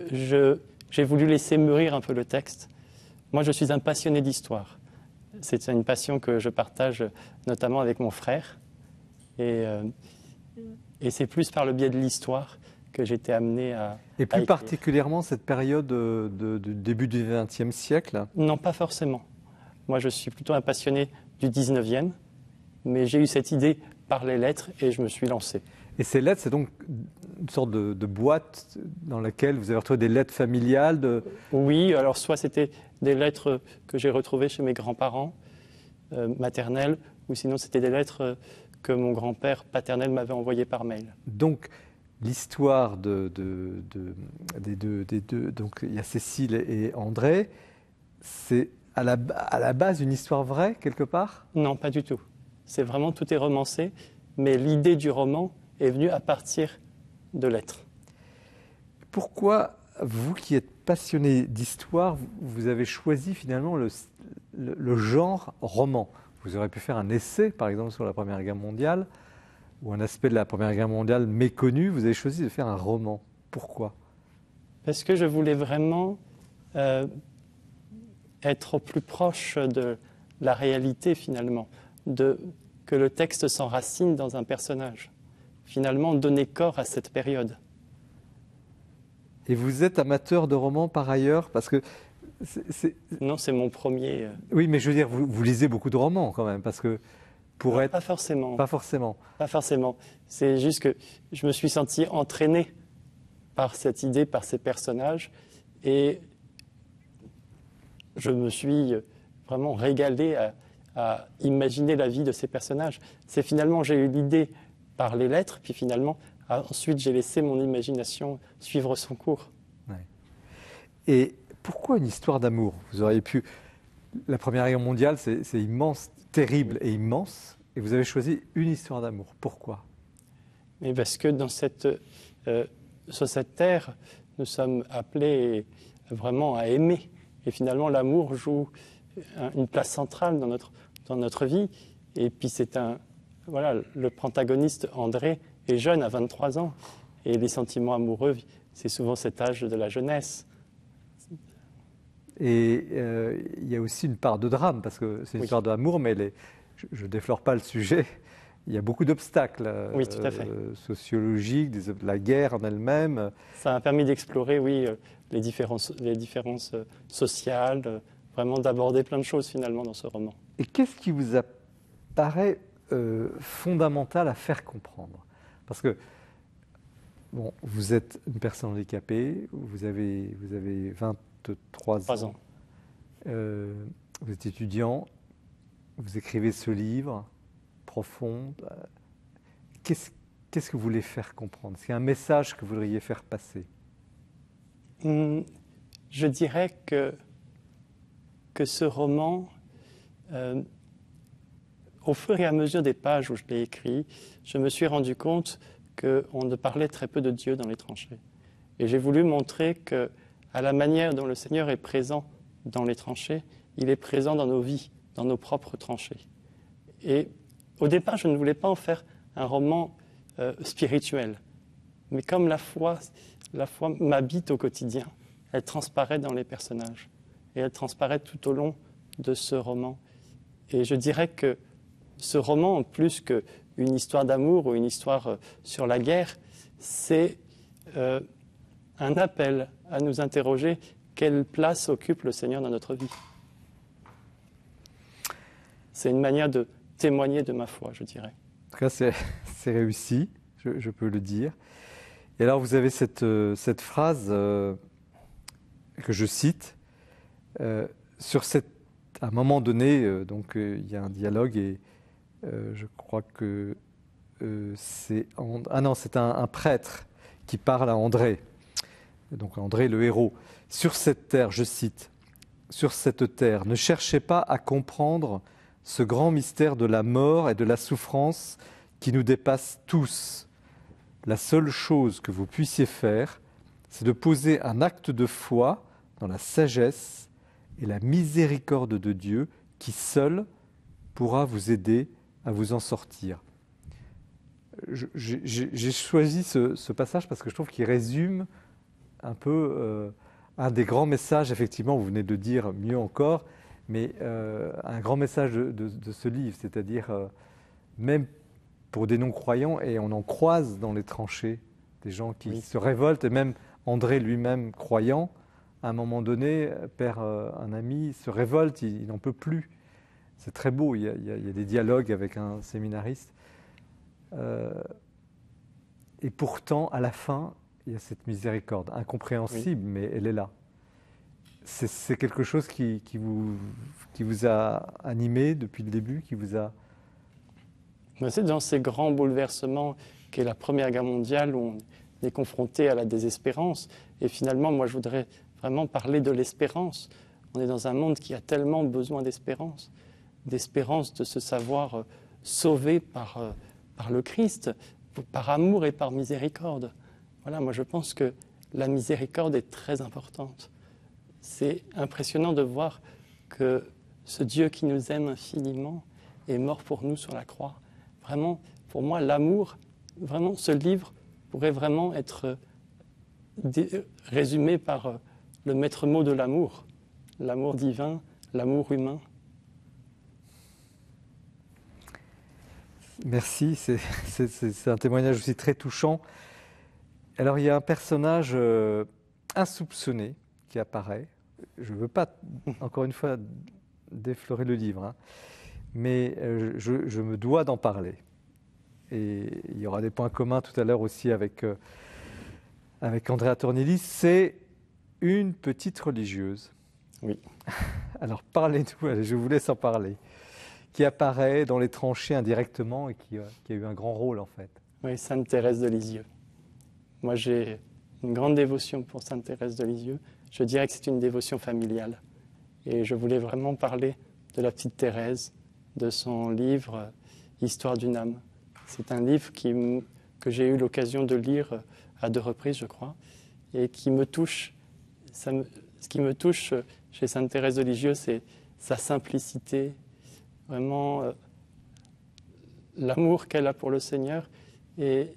j'ai voulu laisser mûrir un peu le texte. Moi, je suis un passionné d'histoire. C'est une passion que je partage notamment avec mon frère. Et, euh, et c'est plus par le biais de l'histoire que j'étais amené à. Et plus particulièrement cette période euh, de, du début du XXe siècle Non, pas forcément. Moi, je suis plutôt un passionné du XIXe mais j'ai eu cette idée par les lettres et je me suis lancé. Et ces lettres, c'est donc une sorte de, boîte dans laquelle vous avez retrouvé des lettres familiales de... Oui, alors soit c'était des lettres que j'ai retrouvées chez mes grands-parents euh, maternels, ou sinon c'était des lettres euh, que mon grand-père paternel m'avait envoyées par mail. Donc l'histoire de, des deux, donc il y a Cécile et André, c'est à la, à la base une histoire vraie quelque part Non, pas du tout. C'est vraiment tout est romancé, mais l'idée du roman est venue à partir de l'être. Pourquoi, vous qui êtes passionné d'histoire, vous avez choisi finalement le, genre roman Vous auriez pu faire un essai, par exemple, sur la Première Guerre mondiale, ou un aspect de la Première Guerre mondiale méconnu. Vous avez choisi de faire un roman. Pourquoi Parce que je voulais vraiment euh, être plus proche de la réalité, finalement de que le texte s'enracine dans un personnage, finalement donner corps à cette période. Et vous êtes amateur de romans par ailleurs Parce que. Non, c'est mon premier. Euh, oui, mais je veux dire, vous, lisez beaucoup de romans quand même, parce que pour être. Pas forcément. Pas forcément. Pas forcément. C'est juste que je me suis senti entraîné par cette idée, par ces personnages, et je me suis euh, vraiment régalé à, à imaginer la vie de ces personnages. C'est finalement, j'ai eu l'idée par les lettres, puis finalement, ensuite, j'ai laissé mon imagination suivre son cours. Et pourquoi une histoire d'amour Vous auriez pu. La Première Guerre mondiale, c'est immense, terrible et immense, et vous avez choisi une histoire d'amour. Pourquoi Mais parce que dans cette, euh, sur cette terre, nous sommes appelés vraiment à aimer. Et finalement, l'amour joue une place centrale dans notre dans notre vie. Et puis c'est un... Voilà, le protagoniste André est jeune, à 23 ans, et les sentiments amoureux, c'est souvent cet âge de la jeunesse. Et euh, il y a aussi une part de drame, parce que c'est une histoire d'amour, mais les... je ne déflore pas le sujet. Il y a beaucoup d'obstacles euh, sociologiques, des, la guerre en elle-même. Ça a permis d'explorer, oui, euh, les différences, les différences sociales, vraiment d'aborder plein de choses finalement dans ce roman. Et qu'est-ce qui vous apparaît euh, fondamental à faire comprendre Parce que bon, vous êtes une personne handicapée, vous avez, vous avez 23 ans. Euh, vous êtes étudiant, vous écrivez ce livre profond. Euh, qu'est-ce que vous voulez faire comprendre C'est un message que vous voudriez faire passer hum, Je dirais que, que ce roman euh, au fur et à mesure des pages où je l'ai écrit, je me suis rendu compte qu'on ne parlait très peu de Dieu dans les tranchées. Et j'ai voulu montrer que, à la manière dont le Seigneur est présent dans les tranchées, il est présent dans nos vies, dans nos propres tranchées. Et au départ, je ne voulais pas en faire un roman euh, spirituel. Mais comme la foi, la foi m'habite au quotidien, elle transparaît dans les personnages. Et elle transparaît tout au long de ce roman. Et je dirais que ce roman, plus qu'une histoire d'amour ou une histoire euh, sur la guerre, c'est euh, un appel à nous interroger quelle place occupe le Seigneur dans notre vie. C'est une manière de témoigner de ma foi, je dirais. En tout cas, c'est réussi, je, peux le dire. Et alors, vous avez cette, euh, phrase que je cite sur cette à un moment donné, euh, donc euh, il y a un dialogue et euh, je crois que c'est ah non c'est un, un, prêtre qui parle à André, donc André le héros. Sur cette terre, je cite, sur cette terre, ne cherchez pas à comprendre ce grand mystère de la mort et de la souffrance qui nous dépasse tous. La seule chose que vous puissiez faire, c'est de poser un acte de foi dans la sagesse et la miséricorde de Dieu qui seul pourra vous aider à vous en sortir. J'ai choisi ce, passage parce que je trouve qu'il résume un peu euh, un des grands messages, effectivement, vous venez de dire mieux encore, mais euh, un grand message de, ce livre, c'est-à-dire euh, même pour des non-croyants, et on en croise dans les tranchées des gens qui se révoltent, et même André lui-même croyant, à un moment donné, euh, perd euh, un ami, se révolte, il, n'en peut plus. C'est très beau, il y, a, des dialogues avec un séminariste. Euh, et pourtant, à la fin, il y a cette miséricorde, incompréhensible, mais elle est là. C'est quelque chose qui, vous, qui vous a animé depuis le début, qui vous a... C'est dans ces grands bouleversements qu'est la Première Guerre mondiale où on est confronté à la désespérance. Et finalement, moi, je voudrais vraiment parler de l'espérance. On est dans un monde qui a tellement besoin d'espérance, d'espérance de se savoir euh, sauvé par, euh, par le Christ, par amour et par miséricorde. Voilà, moi je pense que la miséricorde est très importante. C'est impressionnant de voir que ce Dieu qui nous aime infiniment est mort pour nous sur la croix. Vraiment, pour moi, l'amour, vraiment, ce livre pourrait vraiment être euh, résumé par le maître mot de l'amour, l'amour divin, l'amour humain. Merci, c'est un témoignage aussi très touchant. Alors il y a un personnage euh, insoupçonné qui apparaît. Je ne veux pas, encore une fois, déflorer le livre, hein. mais euh, je, me dois d'en parler. Et il y aura des points communs tout à l'heure aussi avec, euh, avec Andrea Tornelis. C'est une petite religieuse. Oui. Alors parlez-nous, je vous laisse en parler, qui apparaît dans les tranchées indirectement et euh, qui, a eu un grand rôle en fait. Oui, Sainte Thérèse de Lisieux. Moi j'ai une grande dévotion pour Sainte Thérèse de Lisieux. Je dirais que c'est une dévotion familiale. Et je voulais vraiment parler de la petite Thérèse, de son livre euh, Histoire d'une âme. C'est un livre qui, que j'ai eu l'occasion de lire euh, à deux reprises, je crois, et qui me touche ce qui me touche euh, chez Sainte Thérèse de c'est sa simplicité, vraiment euh, l'amour qu'elle a pour le Seigneur. Et,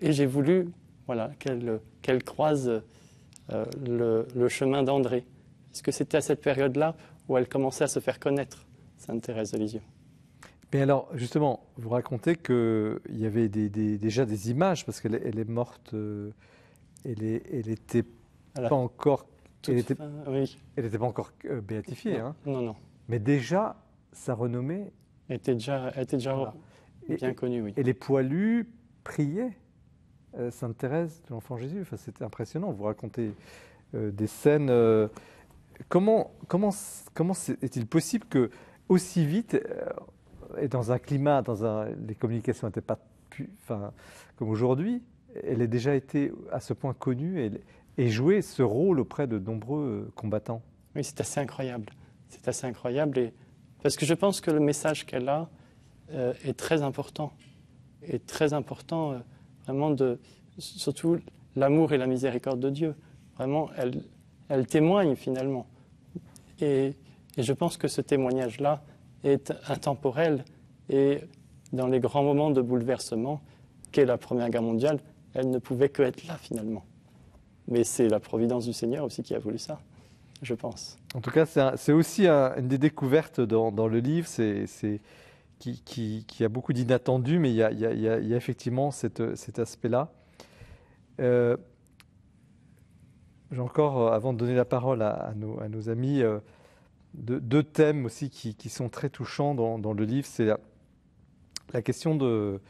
et j'ai voulu voilà, qu'elle croise euh, le, chemin d'André, que c'était à cette période-là où elle commençait à se faire connaître, Sainte Thérèse de Mais alors, justement, vous racontez qu'il y avait déjà des images, parce qu'elle est morte elle, était pas encore. Elle n'était pas encore béatifiée. Non, hein. non, non, Mais déjà, sa renommée. était déjà, était déjà bien et, connue, oui. Et les poilus priaient euh, Sainte Thérèse de l'Enfant Jésus. Enfin, C'était impressionnant. Vous racontez euh, des scènes. Euh, comment comment, comment est-il possible que, aussi vite, et dans un climat, dans les communications n'étaient pas. comme aujourd'hui, elle a déjà été à ce point connue et, joué ce rôle auprès de nombreux combattants. Oui, c'est assez incroyable. C'est assez incroyable et parce que je pense que le message qu'elle a euh, est très important, est très important euh, vraiment de surtout l'amour et la miséricorde de Dieu. Vraiment, elle, elle témoigne finalement. Et, et je pense que ce témoignage-là est intemporel et dans les grands moments de bouleversement qu'est la Première Guerre mondiale, elle ne pouvait que être là finalement. Mais c'est la providence du Seigneur aussi qui a voulu ça, je pense. En tout cas, c'est aussi une des découvertes dans, le livre, c'est qui, a beaucoup d'inattendus, mais il y, a, effectivement cet aspect-là. Euh, j'ai encore, euh, avant de donner la parole à, nos, amis, euh, deux thèmes aussi qui, sont très touchants dans, le livre. C'est la, question de,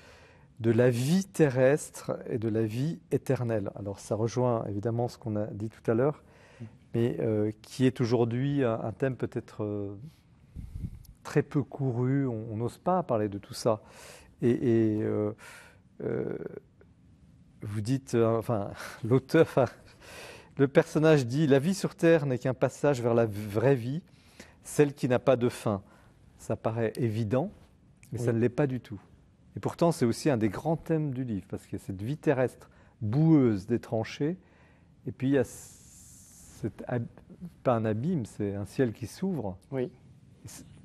de la vie terrestre et de la vie éternelle. Alors ça rejoint évidemment ce qu'on a dit tout à l'heure, mais euh, qui est aujourd'hui un, thème peut-être euh, très peu couru, on n'ose pas parler de tout ça. Et, euh, vous dites, enfin l'auteur, le personnage dit, la vie sur Terre n'est qu'un passage vers la vraie vie, celle qui n'a pas de fin. Ça paraît évident, mais ça ne l'est pas du tout. Et pourtant, c'est aussi un des grands thèmes du livre, parce qu'il y a cette vie terrestre boueuse des tranchées, et puis il y a pas un abîme, c'est un ciel qui s'ouvre. Oui.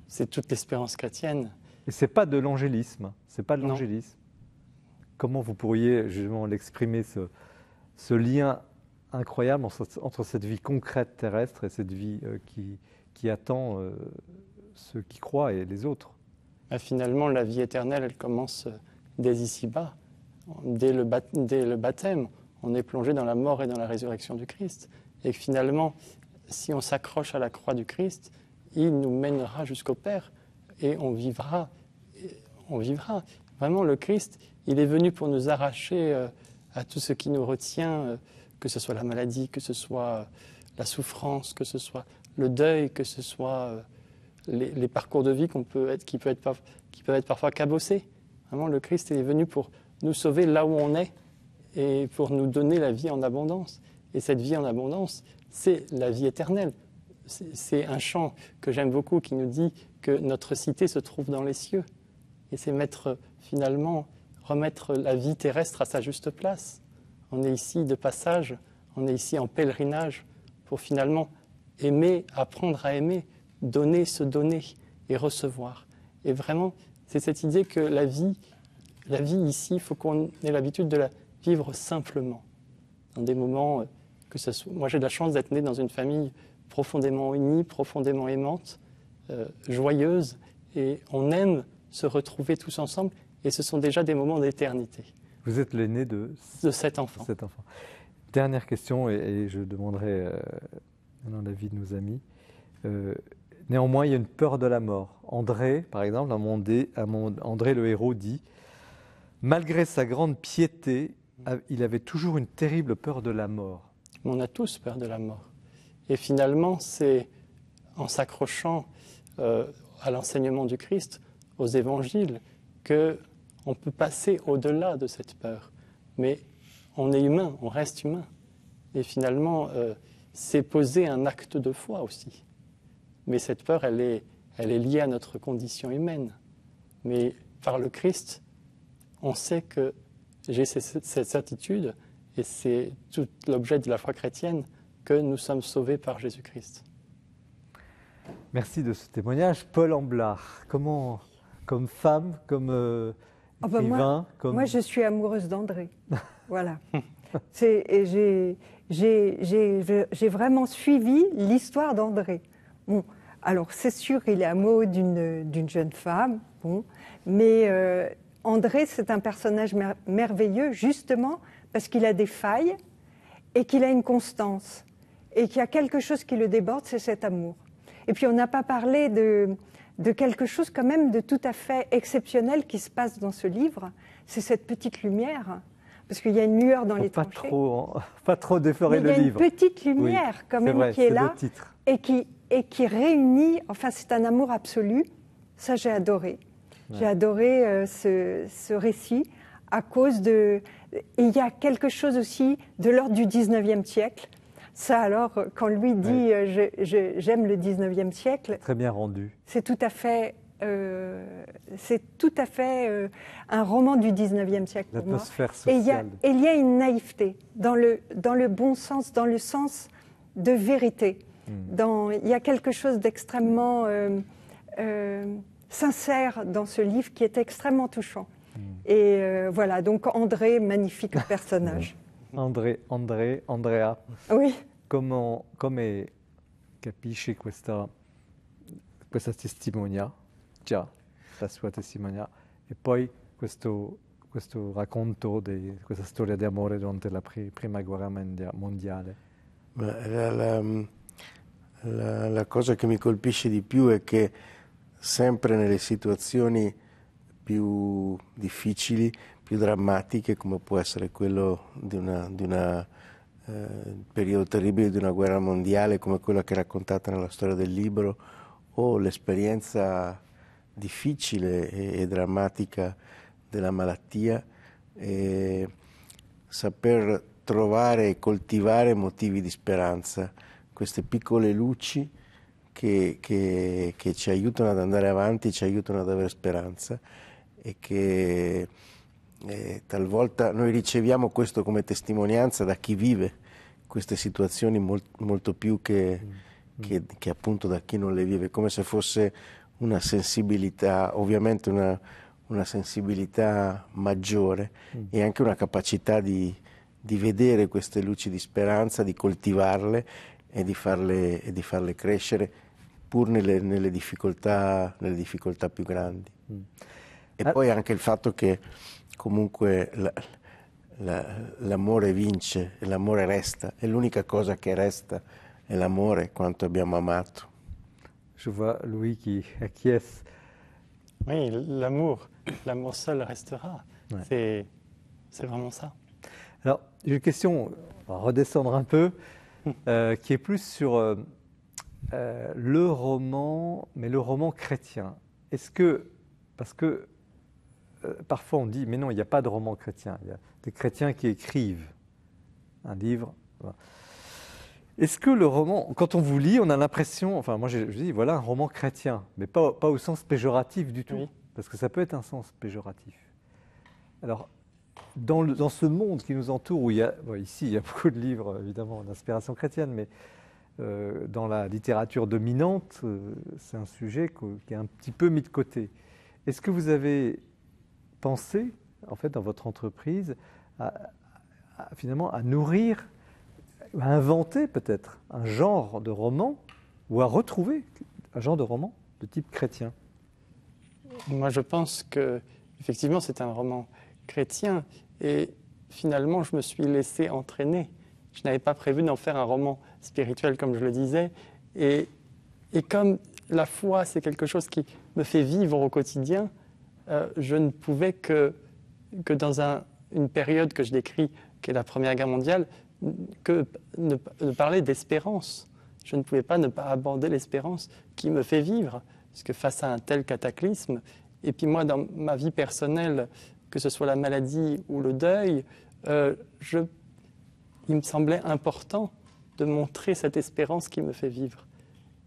C'est toute l'espérance chrétienne. Et c'est pas de l'angélisme, c'est pas de l'angélisme. Comment vous pourriez justement l'exprimer ce, ce, lien incroyable entre, cette vie concrète terrestre et cette vie euh, qui, qui attend euh, ceux qui croient et les autres bah, finalement, la vie éternelle, elle commence euh, dès ici-bas, dès le, dès le baptême. On est plongé dans la mort et dans la résurrection du Christ. Et finalement, si on s'accroche à la croix du Christ, il nous mènera jusqu'au Père et on vivra. On vivra. Vraiment, le Christ, il est venu pour nous arracher euh, à tout ce qui nous retient, euh, que ce soit la maladie, que ce soit la souffrance, que ce soit le deuil, que ce soit les, parcours de vie qu'on peut être, qui, qui peuvent être parfois cabossés. Vraiment, le Christ est venu pour nous sauver là où on est et pour nous donner la vie en abondance. Et cette vie en abondance, c'est la vie éternelle. C'est un chant que j'aime beaucoup qui nous dit que notre cité se trouve dans les cieux. Et c'est mettre finalement, remettre la vie terrestre à sa juste place. On est ici de passage, on est ici en pèlerinage pour finalement aimer, apprendre à aimer, donner, se donner et recevoir. Et vraiment, c'est cette idée que la vie, la vie ici, il faut qu'on ait l'habitude de la vivre simplement. Dans des moments euh, que ça soit. Moi, j'ai de la chance d'être né dans une famille profondément unie, profondément aimante, euh, joyeuse, et on aime se retrouver tous ensemble, et ce sont déjà des moments d'éternité. Vous êtes l'aîné de... de sept enfants. Sept enfants. Dernière question, et, je demanderai euh, la l'avis de nos amis. Euh, Néanmoins, il y a une peur de la mort. André, par exemple, André le héros dit Malgré sa grande piété, il avait toujours une terrible peur de la mort. On a tous peur de la mort. Et finalement, c'est en s'accrochant euh, à l'enseignement du Christ, aux évangiles, que on peut passer au-delà de cette peur. Mais on est humain, on reste humain. Et finalement, euh, c'est poser un acte de foi aussi. Mais cette peur, elle est, elle est liée à notre condition humaine. Mais par le Christ, on sait que j'ai cette certitude, et c'est tout l'objet de la foi chrétienne, que nous sommes sauvés par Jésus-Christ. Merci de ce témoignage. Paul Amblard, comment, comme femme, comme euh, ah bah moi, comme... moi, je suis amoureuse d'André. voilà. J'ai vraiment suivi l'histoire d'André. Bon, alors c'est sûr, il est amoureux d'une jeune femme, bon, mais euh, André, c'est un personnage merveilleux justement parce qu'il a des failles et qu'il a une constance et qu'il y a quelque chose qui le déborde, c'est cet amour. Et puis on n'a pas parlé de, de quelque chose quand même de tout à fait exceptionnel qui se passe dans ce livre, c'est cette petite lumière parce qu'il y a une lueur dans les pas Trop, hein, pas trop déflorer le livre. Il y a une petite lumière quand même qui est là et qui et qui réunit, enfin c'est un amour absolu, ça j'ai adoré. J'ai adoré euh, ce, récit à cause de... il y a quelque chose aussi de l'ordre du 19e siècle. Ça alors, quand lui dit euh, j'aime le 19e siècle... Très bien rendu. C'est tout à fait euh, c'est tout à fait un roman du 19e siècle pour moi. Et il, y a, et il y a une naïveté, dans le, dans le bon sens, dans le sens de vérité. Mm. il y a quelque chose d'extrêmement euh, euh, sincère dans ce livre qui est extrêmement touchant. Mm. Et euh, voilà, donc André, magnifique personnage. André, André, Andrea. Oui. Comment, come capisce questa, questa testimonia, già, la sua testimonia, e poi questo, questo racconto di questa storia d'amore durante la prima guerra mondiale? Mm, La, la, cosa che mi colpisce di più è che sempre nelle situazioni più difficili, più drammatiche, come può essere quello di un eh, periodo terribile di una guerra mondiale, come quella che è raccontata nella storia del libro, o l'esperienza difficile e, e, drammatica della malattia, e saper trovare e coltivare motivi di speranza queste piccole luci che, che, che, ci aiutano ad andare avanti, ci aiutano ad avere speranza e che eh, talvolta noi riceviamo questo come testimonianza da chi vive queste situazioni molt, molto più che, mm. che, che appunto da chi non le vive, come se fosse una sensibilità, ovviamente una, una sensibilità maggiore mm. e anche una capacità di, di, vedere queste luci di speranza, di coltivarle e di farle, e di farle crescere pur nelle, nelle, difficoltà, nelle, difficoltà, più grandi. Mm. E ah. poi anche il fatto che comunque la, la, l'amore vince l'amore resta, e l'unica cosa che resta è l'amore, quanto abbiamo amato. Je vois Louis qui acquiesce. Oui, l'amour, l'amour seul restera. Ouais. C'est, c'est vraiment ça. Alors, j'ai une question, on va redescendre un peu. Euh, qui est plus sur euh, euh, le roman, mais le roman chrétien. Est-ce que, parce que parfois on dit, mais non, il n'y a pas de roman chrétien, il y a des chrétiens qui écrivent un livre. Est-ce que le roman, quand on vous lit, on a l'impression, enfin moi je, dis, voilà un roman chrétien, mais pas, pas au sens péjoratif du tout, parce que ça peut être un sens péjoratif. Alors, dans, ce monde qui nous entoure, où il y a, ici il y a beaucoup de livres évidemment d'inspiration chrétienne, mais euh, dans la littérature dominante, euh, c'est un sujet qui est un petit peu mis de côté. Est-ce que vous avez pensé, en fait, dans votre entreprise, à, finalement à nourrir, à inventer peut-être un genre de roman ou à retrouver un genre de roman de type chrétien Moi, je pense que effectivement, c'est un roman chrétien et finalement je me suis laissé entraîner. Je n'avais pas prévu d'en faire un roman spirituel comme je le disais et, et comme la foi c'est quelque chose qui me fait vivre au quotidien, euh, je ne pouvais que, que dans un, une période que je décris, qui est la Première Guerre mondiale, que ne, parler d'espérance. Je ne pouvais pas ne pas aborder l'espérance qui me fait vivre, parce que face à un tel cataclysme, et puis moi dans ma vie personnelle, que ce soit la maladie ou le deuil, euh, je, il me semblait important de montrer cette espérance qui me fait vivre.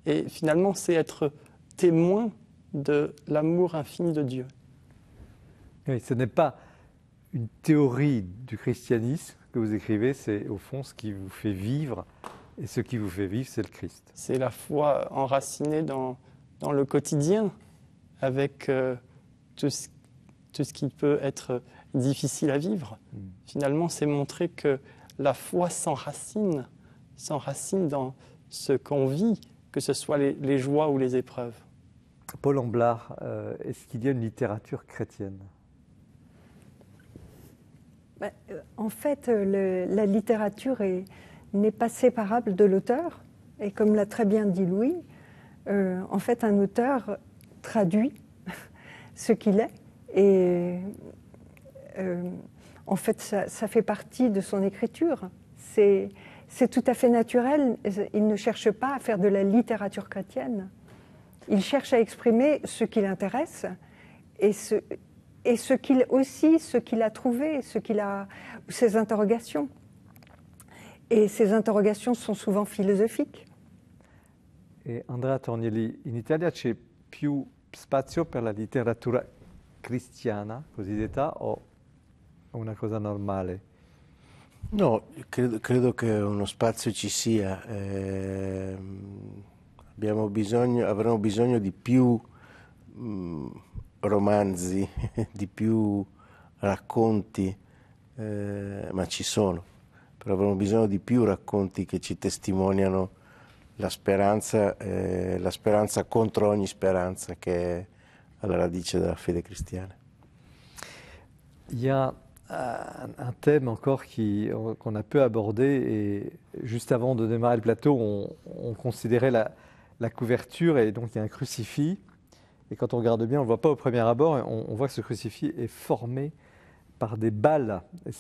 Et finalement, c'est être témoin de l'amour infini de Dieu. ce n'est pas une théorie du christianisme que vous écrivez, c'est au fond ce qui vous fait vivre. Et ce qui vous fait vivre, c'est le Christ. C'est la foi enracinée dans, le quotidien, avec euh, tout ce tout ce qui peut être difficile à vivre. Hmm. Finalement, c'est montrer que la foi s'enracine, s'enracine dans ce qu'on vit, que ce soit les, joies ou les épreuves. Paul Amblard, euh, est-ce qu'il y a une littérature chrétienne bah, euh, En fait, euh, la littérature n'est pas séparable de l'auteur. Et comme l'a très bien dit Louis, en fait, un auteur traduit ce qu'il est et euh, en fait, ça, fait partie de son écriture. C'est, c'est tout à fait naturel. Il ne cherche pas à faire de la littérature chrétienne. Il cherche à exprimer ce qui l'intéresse et ce, et ce qu'il aussi, ce qu'il a trouvé, ce qu'il a, ses interrogations. Et ces interrogations sont souvent philosophiques. Et Andrea Tornelli, in Italia c'è più spazio per la letteratura cristiana cosiddetta o una cosa normale? No, credo, credo che uno spazio ci sia. Eh, bisogno, avremo bisogno di più mh, mm, romanzi, di più racconti, eh, ma ci sono, però avremo bisogno di più racconti che ci testimoniano la speranza, eh, la speranza contro ogni speranza che è la radice della fede cristiana. Il y a un, thème encore qu'on a peu abordé et juste avant de démarrer le plateau, on, considérait la, couverture et donc il y a un crucifix. Et quand on regarde bien, on ne voit pas au premier abord, on, voit que ce crucifix est formé par des balles. Et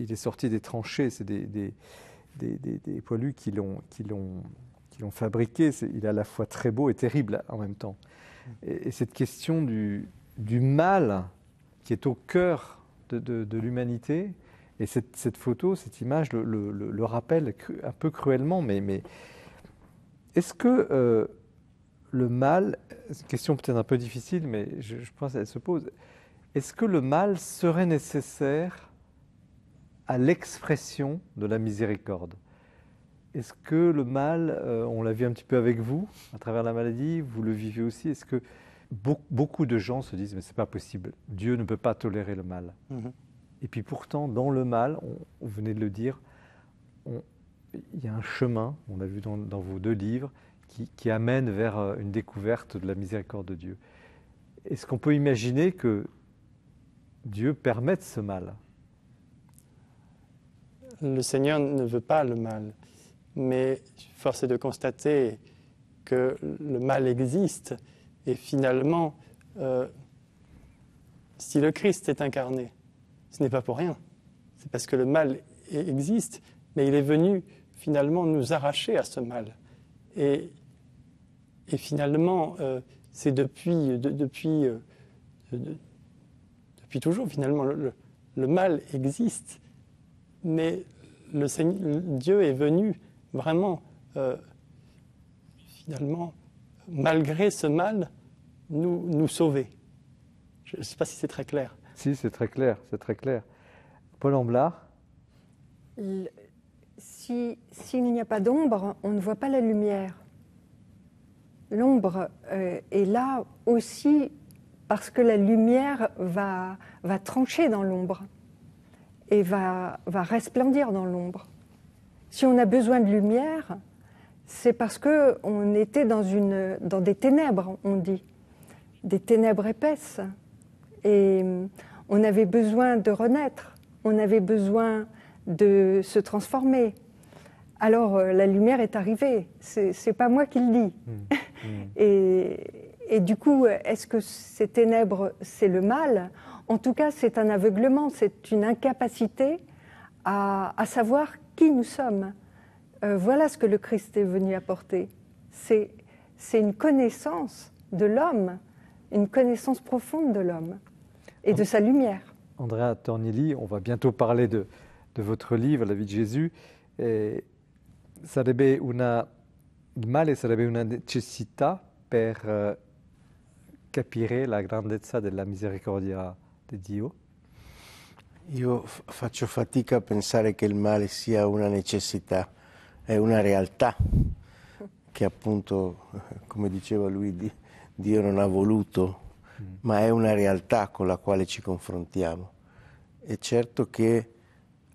il est sorti des tranchées, c'est des, des, poilus qui l'ont, fabriqué. il est à la fois très beau et terrible en même temps. Et, cette question du, mal qui est au cœur de, l'humanité, et cette, photo, cette image le, rappelle un peu cruellement, mais, est-ce que euh, le mal, question peut-être un peu difficile, mais je pense qu'elle se pose, est-ce que le mal serait nécessaire à l'expression de la miséricorde est-ce que le mal, euh, on l'a vu un petit peu avec vous, à travers la maladie, vous le vivez aussi, est-ce que beaucoup de gens se disent, mais ce n'est pas possible, Dieu ne peut pas tolérer le mal mhm. Et puis pourtant, dans le mal, on, venez venait de le dire, il y a un chemin, on l'a vu dans, vos deux livres, qui, qui, amène vers euh, une découverte de la miséricorde de Dieu. Est-ce qu'on peut imaginer que Dieu permette ce mal Le Seigneur ne veut pas le mal mais force est de constater que le mal existe et finalement, euh, si le Christ est incarné, ce n'est pas pour rien. C'est parce que le mal e-, existe, mais il est venu finalement nous arracher à ce mal. Et, finalement, euh, c'est depuis, depuis, euh, depuis toujours, finalement, le, le mal existe, mais le Seigneur, Dieu est venu vraiment, euh, finalement, malgré ce mal, nous, nous sauver. Je ne sais pas si c'est très clair. Si, c'est très clair, c'est très clair. Paul Amblard S'il si, n'y a pas d'ombre, on ne voit pas la lumière. L'ombre euh, est là aussi parce que la lumière va, va trancher dans l'ombre et va, va resplendir dans l'ombre. Si on a besoin de lumière, c'est parce que était dans, des ténèbres, on dit, des ténèbres épaisses, et euh, on avait besoin de renaître, on avait besoin de se transformer. Alors euh, la lumière est arrivée, c'est pas moi qui le dis. Mmh. Mmh. et, du coup, est-ce que ces ténèbres, c'est le mal En tout cas, c'est un aveuglement, c'est une incapacité à, à savoir qui nous sommes. Euh, voilà ce que le Christ est venu apporter. C'est une connaissance de l'homme, une connaissance profonde de l'homme et de sa lumière. Andrea Tornili, on va bientôt parler de, de votre livre, La vie de Jésus. Et, sarebbe una, mal et sarebbe una necessità per eh, la grandezza della misericordia di Dio? Io faccio fatica a pensare che il male sia una necessità, è una realtà che appunto, come diceva lui, di, Dio non ha voluto, mm. ma è una realtà con la quale ci confrontiamo. E certo che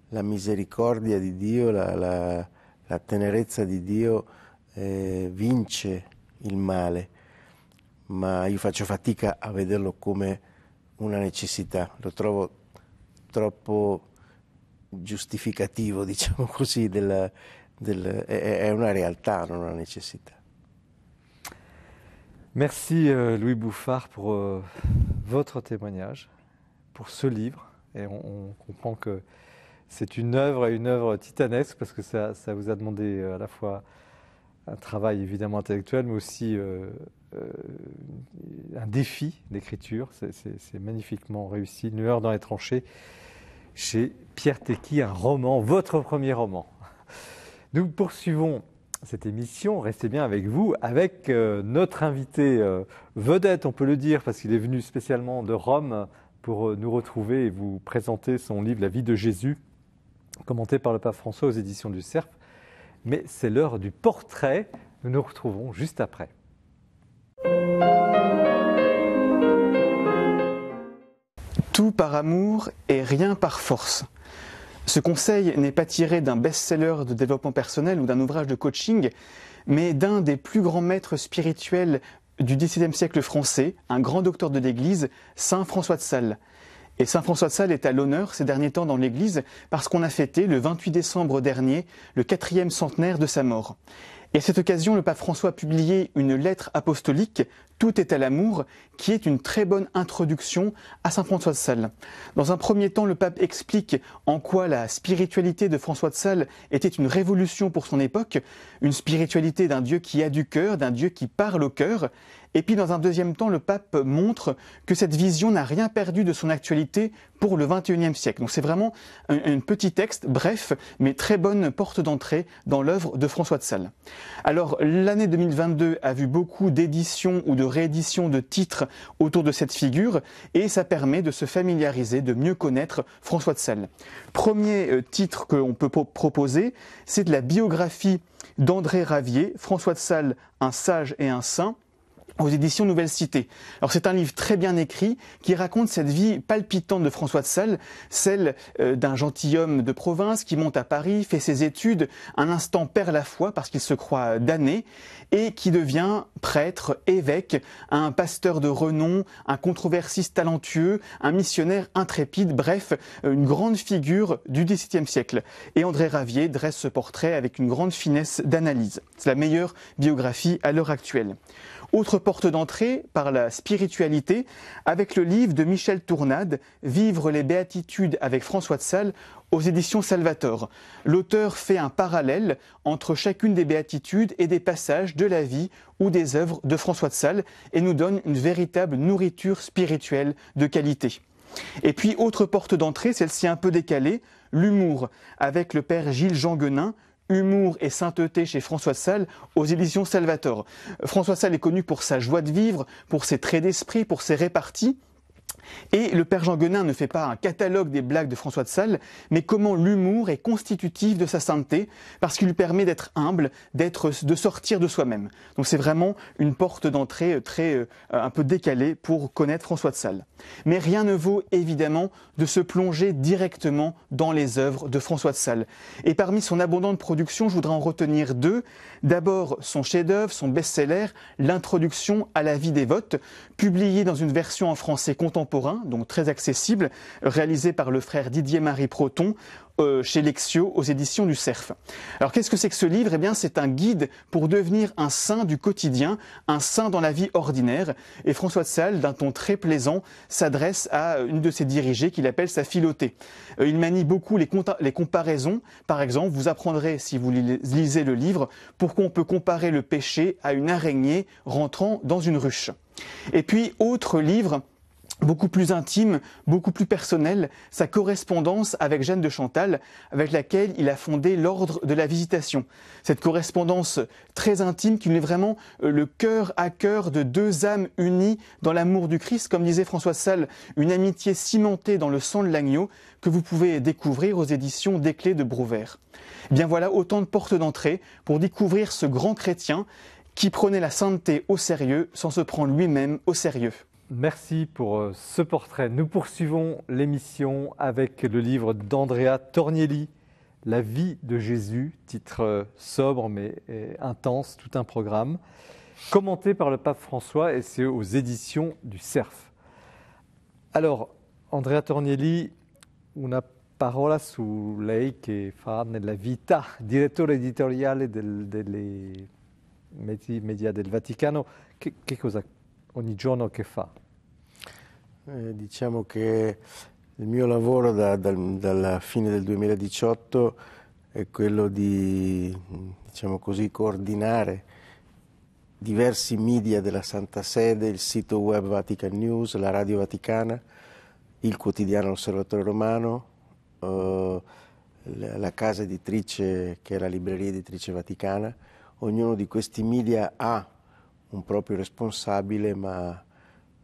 la misericordia di Dio, la, la, la tenerezza di Dio eh, vince il male, ma io faccio fatica a vederlo come una necessità, lo trovo trop justificatif, disons così, della, del, non nécessité. Merci euh, Louis Bouffard pour euh, votre témoignage, pour ce livre. Et on, comprend que c'est une œuvre une œuvre titanesque parce que ça, vous a demandé euh, à la fois un travail évidemment intellectuel, mais aussi un défi d'écriture. C'est magnifiquement réussi, une dans les tranchées chez Pierre Tecky, un roman, votre premier roman. Nous poursuivons cette émission, restez bien avec vous, avec euh, notre invité euh, vedette, on peut le dire, parce qu'il est venu spécialement de Rome pour euh, nous retrouver et vous présenter son livre La vie de Jésus, commenté par le pape François aux éditions du Cerf. Mais c'est l'heure du portrait, nous nous retrouvons juste après. Tout par amour et rien par force. Ce conseil n'est pas tiré d'un best-seller de développement personnel ou d'un ouvrage de coaching, mais d'un des plus grands maîtres spirituels du XVIIe siècle français, un grand docteur de l'Église, Saint François de Sales. Et Saint François de Sales est à l'honneur ces derniers temps dans l'Église parce qu'on a fêté le 28 décembre dernier le quatrième centenaire de sa mort. Et à cette occasion, le pape François a publié une lettre apostolique, Tout est à l'amour, qui est une très bonne introduction à Saint François de Sales. Dans un premier temps, le pape explique en quoi la spiritualité de François de Sales était une révolution pour son époque, une spiritualité d'un Dieu qui a du cœur, d'un Dieu qui parle au cœur, et puis dans un deuxième temps, le pape montre que cette vision n'a rien perdu de son actualité pour le 21e siècle. Donc c'est vraiment un, petit texte, bref, mais très bonne porte d'entrée dans l'œuvre de François de Sales. Alors l'année 2022 a vu beaucoup d'éditions ou de rééditions de titres autour de cette figure et ça permet de se familiariser, de mieux connaître François de Sales. Premier euh, titre qu'on peut proposer, c'est de la biographie d'André Ravier, François de Sales, un sage et un saint aux éditions Nouvelle Cité. Alors c'est un livre très bien écrit qui raconte cette vie palpitante de François de Sales, celle euh, d'un gentilhomme de province qui monte à Paris, fait ses études, un instant perd la foi parce qu'il se croit damné et qui devient prêtre, évêque, un pasteur de renom, un controversiste talentueux, un missionnaire intrépide, bref, une grande figure du XVIIe siècle. Et André Ravier dresse ce portrait avec une grande finesse d'analyse. C'est la meilleure biographie à l'heure actuelle. Autre porte d'entrée par la spiritualité avec le livre de Michel Tournade, Vivre les béatitudes avec François de Sales aux éditions Salvator. L'auteur fait un parallèle entre chacune des béatitudes et des passages de la vie ou des œuvres de François de Sales et nous donne une véritable nourriture spirituelle de qualité. Et puis, autre porte d'entrée, celle-ci un peu décalée, l'humour, avec le père Gilles Jean Guenin, Humour et sainteté chez François Salles aux éditions Salvator. François Salles est connu pour sa joie de vivre, pour ses traits d'esprit, pour ses réparties. Et le père Jean Guenin ne fait pas un catalogue des blagues de François de Sales, mais comment l'humour est constitutif de sa sainteté, parce qu'il lui permet d'être humble, d'être, de sortir de soi-même. Donc c'est vraiment une porte d'entrée euh, euh, un peu décalée pour connaître François de Sales. Mais rien ne vaut évidemment de se plonger directement dans les œuvres de François de Sales. Et parmi son abondante production, je voudrais en retenir deux. D'abord son chef-d'œuvre, son best-seller, L'introduction à la vie des votes, publié dans une version en français contemporain donc très accessible, réalisé par le frère Didier-Marie Proton euh, chez Lexio aux éditions du Cerf. Alors qu'est-ce que c'est que ce livre Eh bien c'est un guide pour devenir un saint du quotidien, un saint dans la vie ordinaire. Et François de Sales, d'un ton très plaisant, s'adresse à une de ses dirigées qu'il appelle sa filotée. Euh, il manie beaucoup les, comparaisons. Par exemple, vous apprendrez, si vous lisez le livre, pourquoi on peut comparer le péché à une araignée rentrant dans une ruche. Et puis, autre livre beaucoup plus intime, beaucoup plus personnelle, sa correspondance avec Jeanne de Chantal, avec laquelle il a fondé l'ordre de la Visitation. Cette correspondance très intime qui est vraiment euh, le cœur à cœur de deux âmes unies dans l'amour du Christ, comme disait François Salles, une amitié cimentée dans le sang de l'agneau que vous pouvez découvrir aux éditions des clés de Brouvert. Eh bien voilà autant de portes d'entrée pour découvrir ce grand chrétien qui prenait la sainteté au sérieux sans se prendre lui-même au sérieux. Merci pour euh, ce portrait. Nous poursuivons l'émission avec le livre d'Andrea Tornielli, La vie de Jésus, titre euh, sobre mais euh, intense, tout un programme, commenté par le pape François et c'est aux éditions du CERF. Alors, Andrea Tornielli, una parola su lei che fa nella vita direttore editoriale del, delle media del Vaticano. Che, che ogni giorno che fa? Eh, diciamo che il mio lavoro da, da, dalla fine del 2018 è quello di diciamo così, coordinare diversi media della Santa Sede, il sito web Vatican News, la Radio Vaticana, il quotidiano Osservatore Romano, eh, la casa editrice che è la Libreria Editrice Vaticana. Ognuno di questi media ha un proprio responsabile, ma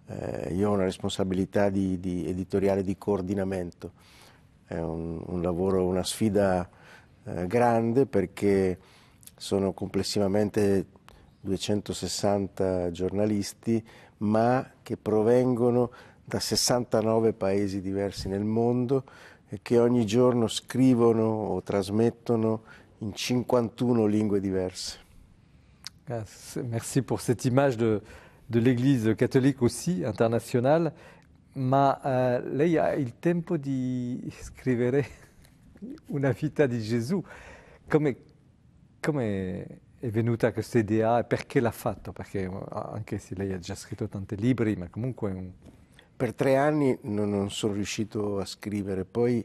eh, io ho una responsabilità di, di editoriale di coordinamento. È un, un lavoro, una sfida eh, grande perché sono complessivamente 260 giornalisti, ma che provengono da 69 paesi diversi nel mondo e che ogni giorno scrivono o trasmettono in 51 lingue diverse. Merci pour cette image de, de l'Église catholique aussi internazionale, ma eh, lei ha il tempo di scrivere una vita di Gesù. Come, come è venuta questa idea e perché l'ha fatto? Perché eh, anche se lei ha già scritto tanti libri, ma comunque... Un... Per tre anni non, non, sono riuscito a scrivere, poi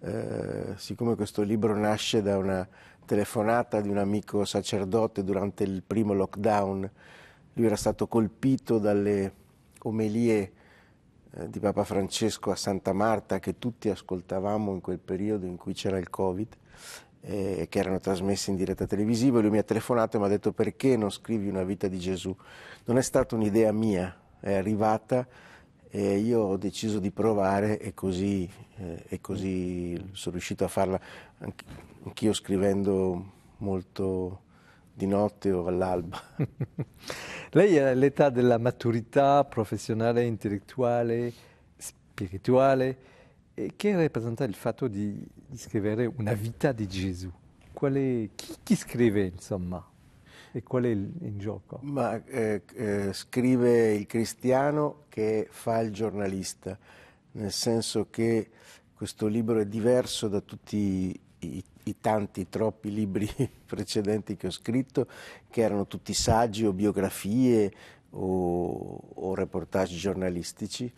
eh, siccome questo libro nasce da una telefonata di un amico sacerdote durante il primo lockdown. Lui era stato colpito dalle omelie eh, di Papa Francesco a Santa Marta che tutti ascoltavamo in quel periodo in cui c'era il Covid e eh, che erano trasmesse in diretta televisiva lui mi ha telefonato e mi ha detto perché non scrivi una vita di Gesù? Non è stata un'idea mia, è arrivata e io ho deciso di provare e così, eh, e così sono riuscito a farla. Anche anch'io scrivendo molto di notte o all'alba. Lei è all'età della maturità professionale, intellettuale, spirituale, che rappresenta il fatto di, scrivere una vita di Gesù. È, chi, chi, scrive, insomma, e qual è il, il gioco? Ma, eh, eh, scrive il cristiano che fa il giornalista, nel senso che questo libro è diverso da tutti i, i tanti, troppi libri precedenti che ho scritto, che erano tutti saggi o biografie o, o reportage giornalistici,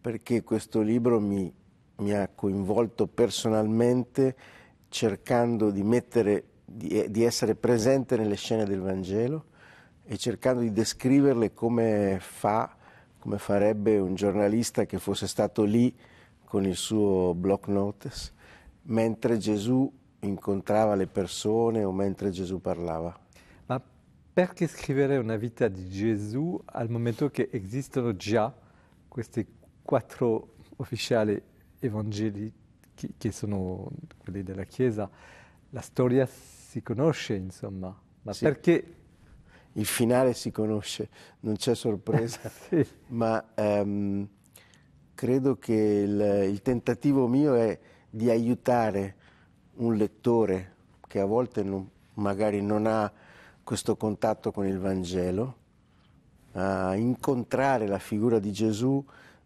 perché questo libro mi, mi ha coinvolto personalmente cercando di, mettere, di, eh, di essere presente nelle scene del Vangelo e cercando di descriverle come fa, come farebbe un giornalista che fosse stato lì con il suo block notice mentre Gesù incontrava le persone o mentre Gesù parlava. Ma perché scrivere una vita di Gesù al momento che esistono già questi quattro ufficiali evangeli che sono quelli della Chiesa? La storia si conosce, insomma, ma sì. perché il finale si conosce, non c'è sorpresa, sì. ma um, credo che il, il, tentativo mio è di aiutare un lettore che a volte non, magari non ha questo contatto con il Vangelo, a incontrare la figura di Gesù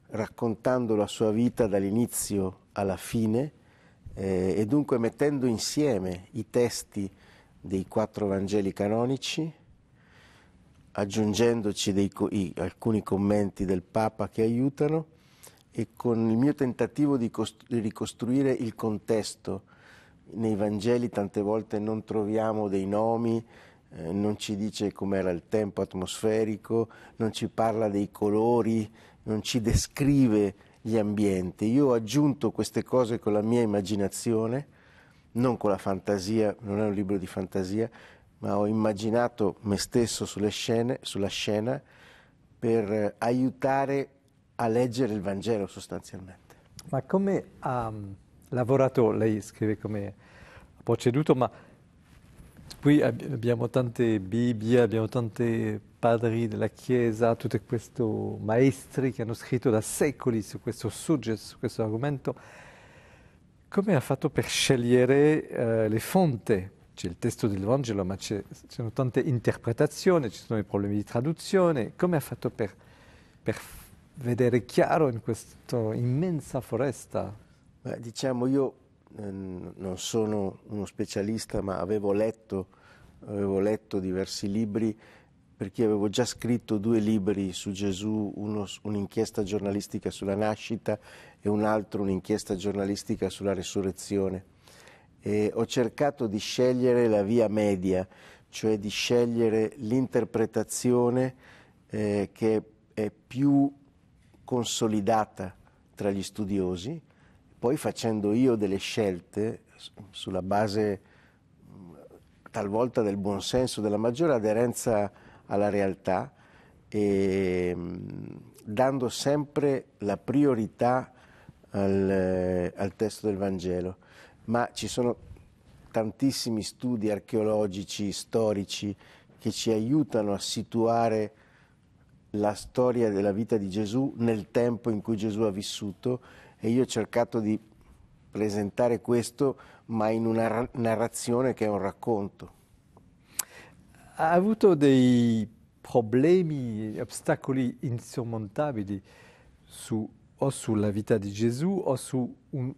raccontando la sua vita dall'inizio alla fine eh, e dunque mettendo insieme i testi dei quattro Vangeli canonici, aggiungendoci dei, i, alcuni commenti del Papa che aiutano e con il mio tentativo di, di ricostruire il contesto. Nei Vangeli tante volte non troviamo dei nomi, eh, non ci dice com'era il tempo atmosferico, non ci parla dei colori, non ci descrive gli ambienti. Io ho aggiunto queste cose con la mia immaginazione, non con la fantasia, non è un libro di fantasia, ma ho immaginato me stesso sulle scene, sulla scena per eh, aiutare a leggere il Vangelo sostanzialmente. Ma come ha mm, lavorato, lei scrive come ha proceduto, ma qui abbiamo tante Bibbie, abbiamo tanti padri della Chiesa, tutti questi maestri che hanno scritto da secoli su questo soggetto, su questo argomento. Come ha fatto per scegliere eh, le fonti? C'è il testo del Vangelo, ma ci sono tante interpretazioni, ci sono i problemi di traduzione. Come ha fatto per, per vedere chiaro in questa immensa foresta? Beh, diciamo, io eh, non sono uno specialista, ma avevo letto, avevo letto diversi libri perché avevo già scritto due libri su Gesù, uno, un'inchiesta giornalistica sulla nascita e un altro un'inchiesta giornalistica sulla resurrezione. E ho cercato di scegliere la via media, cioè di scegliere l'interpretazione eh, che è più consolidata tra gli studiosi, poi facendo io delle scelte sulla base mm, talvolta del buonsenso, della maggiore aderenza alla realtà e mm, dando sempre la priorità al, al testo del Vangelo. Ma ci sono tantissimi studi archeologici, storici, che ci aiutano a situare la storia della vita di Gesù nel tempo in cui Gesù ha vissuto e io ho cercato di presentare questo ma in una narrazione che è un racconto. Ha avuto dei problemi, ostacoli insormontabili su, o sulla vita di Gesù o su un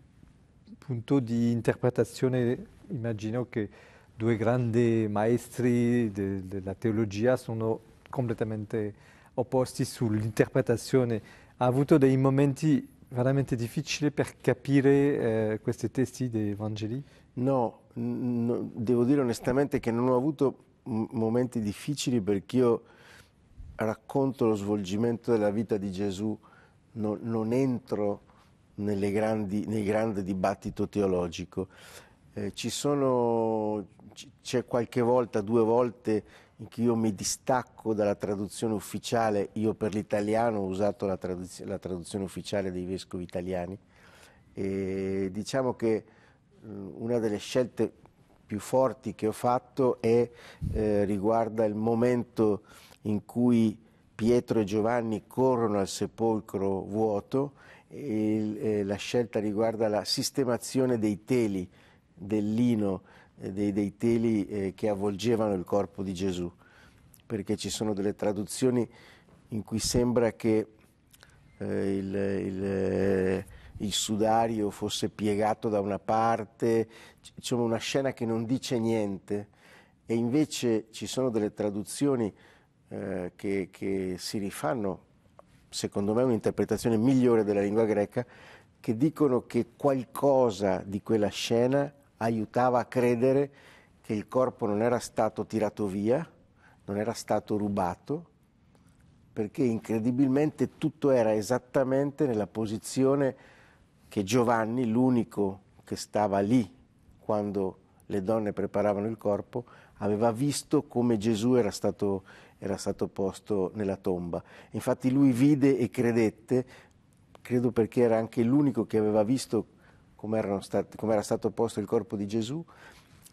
punto di interpretazione, immagino che due grandi maestri de, della teologia sono completamente opposti sull'interpretazione. Ha avuto dei momenti veramente difficili per capire eh, questi testi dei Vangeli? No, no, devo dire onestamente che non ho avuto momenti difficili perché io racconto lo svolgimento della vita di Gesù, no, non entro grandi, nel grande dibattito teologico. Eh, c'è qualche volta, due volte, in cui io mi distacco dalla traduzione ufficiale, io per l'italiano ho usato la, traduz la traduzione ufficiale dei vescovi italiani, e diciamo che eh, una delle scelte più forti che ho fatto è, eh, riguarda il momento in cui Pietro e Giovanni corrono al sepolcro vuoto e eh, la scelta riguarda la sistemazione dei teli del lino eh, dei, dei teli eh, che avvolgevano il corpo di Gesù, perché ci sono delle traduzioni in cui sembra che eh, il, il, eh, il, sudario fosse piegato da una parte, diciamo una scena che non dice niente e invece ci sono delle traduzioni eh, che, che si rifanno, secondo me un'interpretazione migliore della lingua greca, che dicono che qualcosa di quella scena aiutava a credere che il corpo non era stato tirato via, non era stato rubato, perché incredibilmente tutto era esattamente nella posizione che Giovanni, l'unico che stava lì quando le donne preparavano il corpo, aveva visto come Gesù era stato, era stato posto nella tomba. Infatti lui vide e credette, credo perché era anche l'unico che aveva visto come, stati, come era stato posto il corpo di Gesù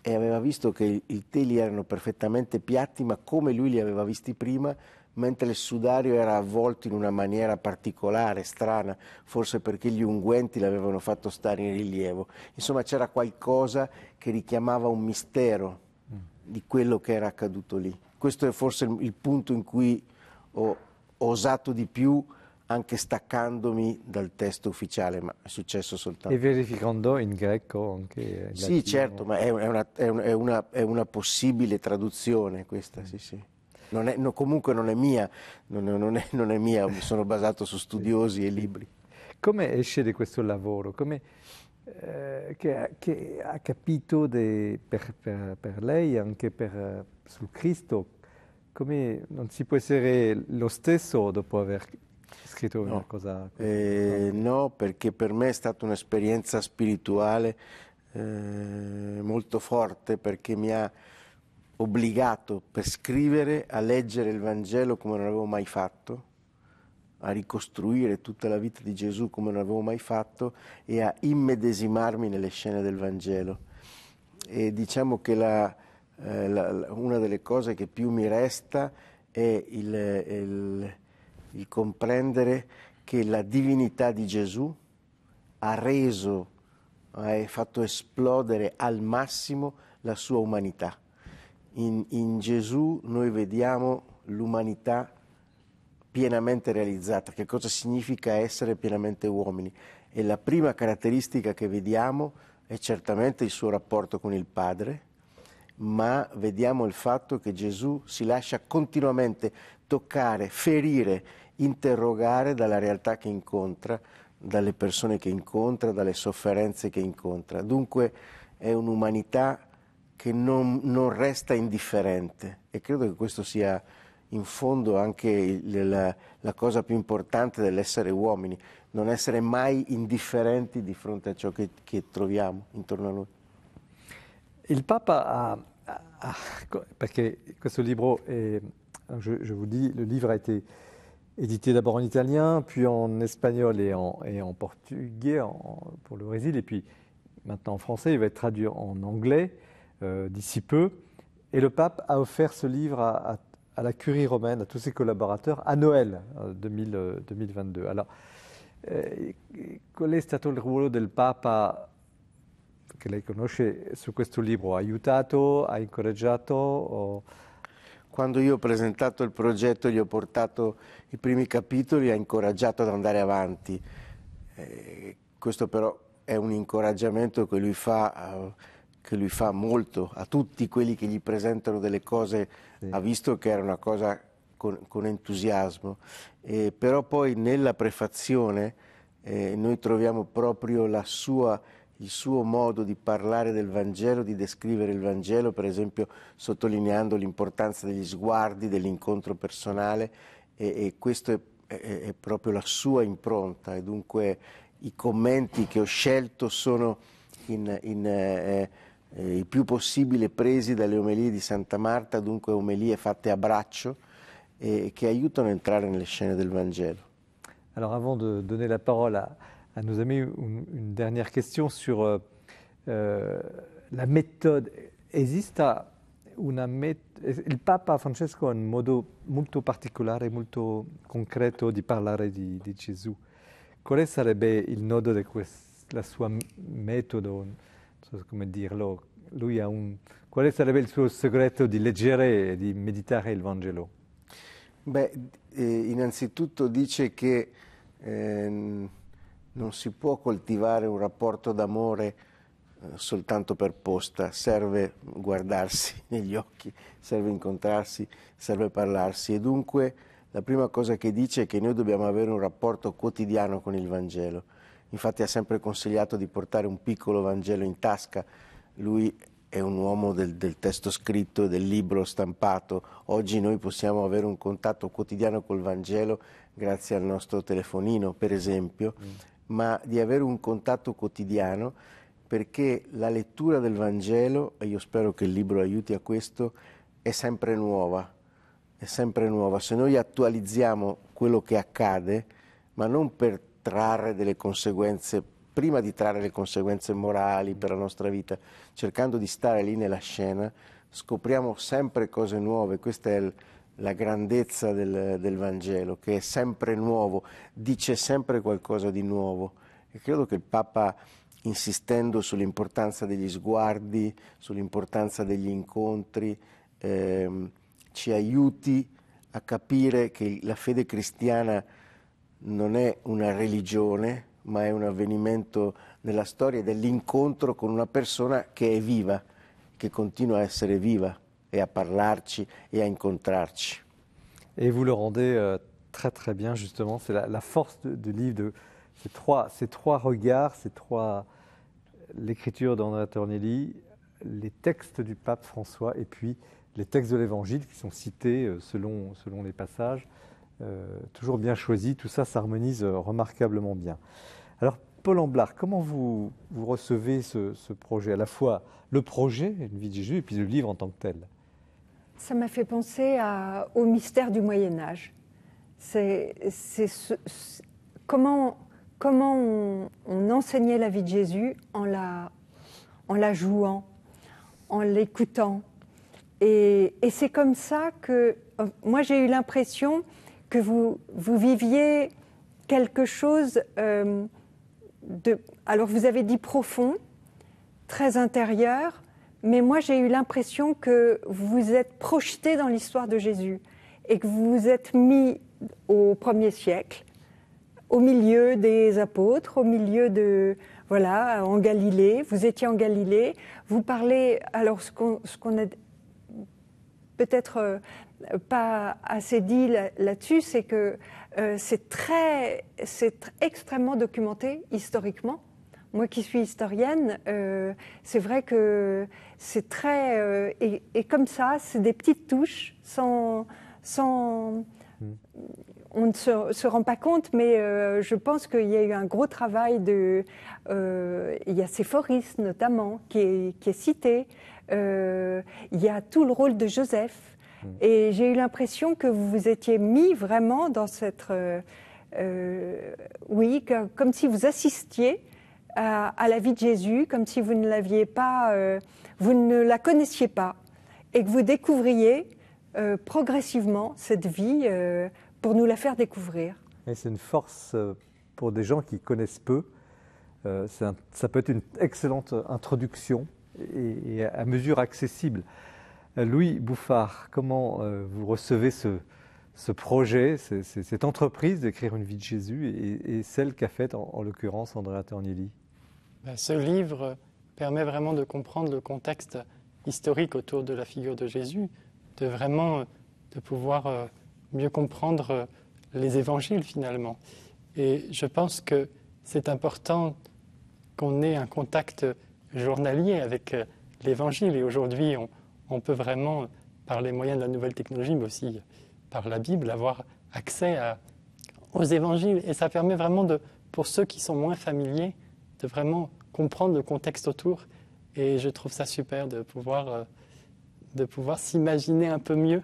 e aveva visto che i teli erano perfettamente piatti, ma come lui li aveva visti prima, mentre il sudario era avvolto in una maniera particolare, strana, forse perché gli unguenti l'avevano fatto stare in rilievo. Insomma, c'era qualcosa che richiamava un mistero di quello che era accaduto lì. Questo è forse il punto in cui ho osato di più anche staccandomi dal testo ufficiale, ma è successo soltanto. E verificando in greco anche. Eh, sì, certo, ma è una, è, una, è, una, è una, possibile traduzione questa, sì, sì. Non no, comunque non è mia, non, non, non è, mia, sono basato su studiosi e libri. Come esce da questo lavoro? Come, eh, che, che, ha capito de, per, per, per, lei, anche per, sul Cristo, come non si può essere lo stesso dopo aver Scrittore, no. cosa... Eh, no, perché per me è stata un'esperienza spirituale eh, molto forte perché mi ha obbligato per scrivere a leggere il Vangelo come non avevo mai fatto, a ricostruire tutta la vita di Gesù come non avevo mai fatto e a immedesimarmi nelle scene del Vangelo. E diciamo che la, eh, la, una delle cose che più mi resta è il, il il comprendere che la divinità di Gesù ha reso, ha fatto esplodere al massimo la sua umanità. In, in Gesù noi vediamo l'umanità pienamente realizzata, che cosa significa essere pienamente uomini. E la prima caratteristica che vediamo è certamente il suo rapporto con il Padre, ma vediamo il fatto che Gesù si lascia continuamente toccare, ferire, interrogare dalla realtà che incontra, dalle persone che incontra, dalle sofferenze che incontra. Dunque è un'umanità che non, non, resta indifferente e credo che questo sia in fondo anche il, la, la, cosa più importante dell'essere uomini, non essere mai indifferenti di fronte a ciò che, che troviamo intorno a noi. Il Papa ha, a, a perché questo libro, è, eh, je, je vous dis, le livre a été édité d'abord en italien, puis en espagnol et en, et en portugais pour le Brésil, et puis maintenant en français. Il va être traduit en anglais euh, d'ici peu. Et le pape a offert ce livre à, la curie romaine, à tous ses collaborateurs, à Noël 2022. Euh, euh, Alors, quel è stato il ruolo del Papa che lei conosce su questo libro? Ha ha incoraggiato? quando io ho presentato il progetto gli ho portato i primi capitoli, ha incoraggiato ad andare avanti. Eh, questo però è un incoraggiamento che lui, fa, eh, che lui fa molto a tutti quelli che gli presentano delle cose, sì. ha visto che era una cosa con, con entusiasmo. Eh, però poi nella prefazione eh, noi troviamo proprio la sua il suo modo di parlare del Vangelo, di descrivere il Vangelo, per esempio sottolineando l'importanza degli sguardi, dell'incontro personale e, e questo è, è, è proprio la sua impronta e dunque i commenti che ho scelto sono in, in, eh, eh, il più possibile presi dalle omelie di Santa Marta, dunque omelie fatte a braccio e eh, che aiutano a entrare nelle scene del Vangelo. Allora, avant de donner la parola à, à nos amis une, une dernière question sur euh, euh la méthode. Esiste una met- il Papa Francesco ha un modo molto particolare, molto concreto di parlare di, di Gesù. Quale sarebbe il nodo di questo suo metodo? Non so come dirlo. Lui ha un, quale sarebbe il suo segreto di leggere e di meditare il Vangelo? Beh, eh, innanzitutto dice che... Eh, non si può coltivare un rapporto d'amore eh, soltanto per posta, serve guardarsi negli occhi, serve incontrarsi, serve parlarsi e dunque la prima cosa che dice è che noi dobbiamo avere un rapporto quotidiano con il Vangelo. Infatti ha sempre consigliato di portare un piccolo Vangelo in tasca, lui è un uomo del, del testo scritto, del libro stampato, oggi noi possiamo avere un contatto quotidiano col Vangelo grazie al nostro telefonino, per esempio, mm ma di avere un contatto quotidiano perché la lettura del Vangelo, e io spero che il libro aiuti a questo, è sempre nuova, è sempre nuova. Se noi attualizziamo quello che accade, ma non per trarre delle conseguenze, prima di trarre le conseguenze morali per la nostra vita, cercando di stare lì nella scena, scopriamo sempre cose nuove. Questo è il la grandezza del, del, Vangelo, che è sempre nuovo, dice sempre qualcosa di nuovo. E credo che il Papa, insistendo sull'importanza degli sguardi, sull'importanza degli incontri, ehm, ci aiuti a capire che la fede cristiana non è una religione, ma è un avvenimento nella storia dell'incontro con una persona che è viva, che continua a essere viva. et à parlarci et à incontrarci. Et vous le rendez euh, très très bien justement, c'est la, force du livre, de ces trois, ces trois regards, ces trois, euh, l'écriture d'André Tornelli, les textes du pape François et puis les textes de l'Évangile qui sont cités euh, selon, selon les passages, toujours bien choisis, tout ça s'harmonise remarquablement bien. Alors Paul Amblard, comment vous, vous recevez ce, ce projet, à la fois le projet, Une vie de Jésus, et puis le livre en tant que tel ça m'a fait penser au mystère du Moyen Âge. C'est comment, comment on, enseignait la vie de Jésus en la, en la jouant, en l'écoutant. Et, c'est comme ça que moi j'ai eu l'impression que vous, vous viviez quelque chose euh, de... Alors vous avez dit profond, très intérieur, mais moi j'ai eu l'impression que vous êtes projeté dans l'histoire de Jésus et que vous vous êtes mis au premier siècle, au milieu des apôtres, au milieu de voilà en Galilée. Vous étiez en Galilée. Vous parlez alors ce qu'on n'a peut-être euh, pas assez dit là-dessus, c'est que euh, c'est très, c'est extrêmement documenté historiquement. Moi qui suis historienne, euh, c'est vrai que c'est très... Euh, et, comme ça, c'est des petites touches sans... sans hmm. On ne se, rend pas compte, mais euh, je pense qu'il y a eu un gros travail de... il y a Séphoris notamment qui est, qui est cité. il y a tout le rôle de Joseph. Hmm. Et j'ai eu l'impression que vous vous étiez mis vraiment dans cette... oui, comme si vous assistiez à, la vie de Jésus, comme si vous ne l'aviez pas, euh, vous ne la connaissiez pas, et que vous découvriez euh, progressivement cette vie euh, pour nous la faire découvrir. Et c'est une force pour des gens qui connaissent peu. ça peut être une excellente introduction et, à mesure accessible. Louis Bouffard, comment vous recevez ce, projet, cette entreprise d'écrire une vie de Jésus et, celle qu'a faite en, l'occurrence Andrea Tornielli bah, ce livre permet vraiment de comprendre le contexte historique autour de la figure de Jésus, de vraiment euh, de pouvoir euh, mieux comprendre euh, les évangiles finalement. Et je pense que c'est important qu'on ait un contact journalier avec l'évangile. Et aujourd'hui, on, peut vraiment, par les moyens de la nouvelle technologie, mais aussi par la Bible, avoir accès aux évangiles. Et ça permet vraiment, de, pour ceux qui sont moins familiers, de vraiment comprendre le contexte autour. Et je trouve ça super de pouvoir, euh, de pouvoir s'imaginer un peu mieux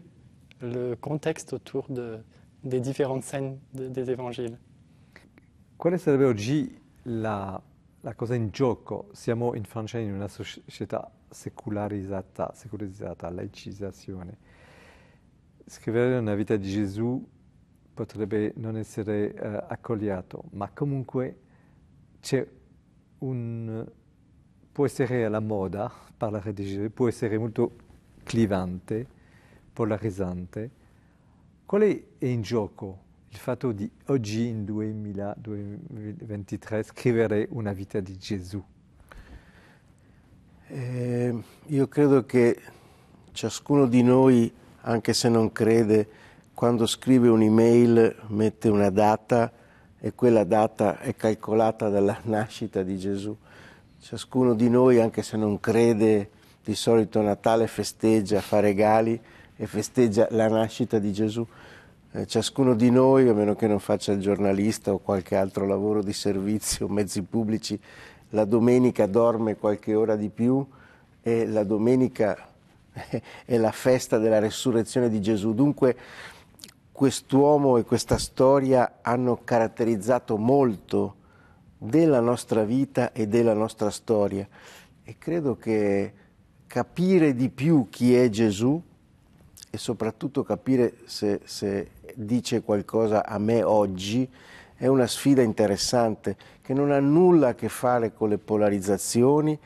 le contexte autour de, des différentes scènes des évangiles. Quelle sarebbe aujourd'hui la, la, en in gioco? Siamo in Francia in una società secolarizzata, secolarizzata, laicizzazione. Scrivere una vita di Gesù potrebbe non essere eh, accogliato, ma comunque c'è un, può essere alla moda parlare di Gesù, può essere molto clivante, polarizzante. Qual è in gioco il fatto di oggi, in 2023, scrivere una vita di Gesù? Eh, io credo che ciascuno di noi, anche se non crede, quando scrive un'email mette una data e quella data è calcolata dalla nascita di Gesù. Ciascuno di noi, anche se non crede, di solito Natale festeggia, fa regali e festeggia la nascita di Gesù. Eh, ciascuno di noi, a meno che non faccia il giornalista o qualche altro lavoro di servizio, mezzi pubblici, la domenica dorme qualche ora di più e la domenica è la festa della resurrezione di Gesù. Dunque, quest'uomo e questa storia hanno caratterizzato molto della nostra vita e della nostra storia e credo che capire di più chi è Gesù e soprattutto capire se, se dice qualcosa a me oggi è una sfida interessante che non ha nulla a che fare con le polarizzazioni,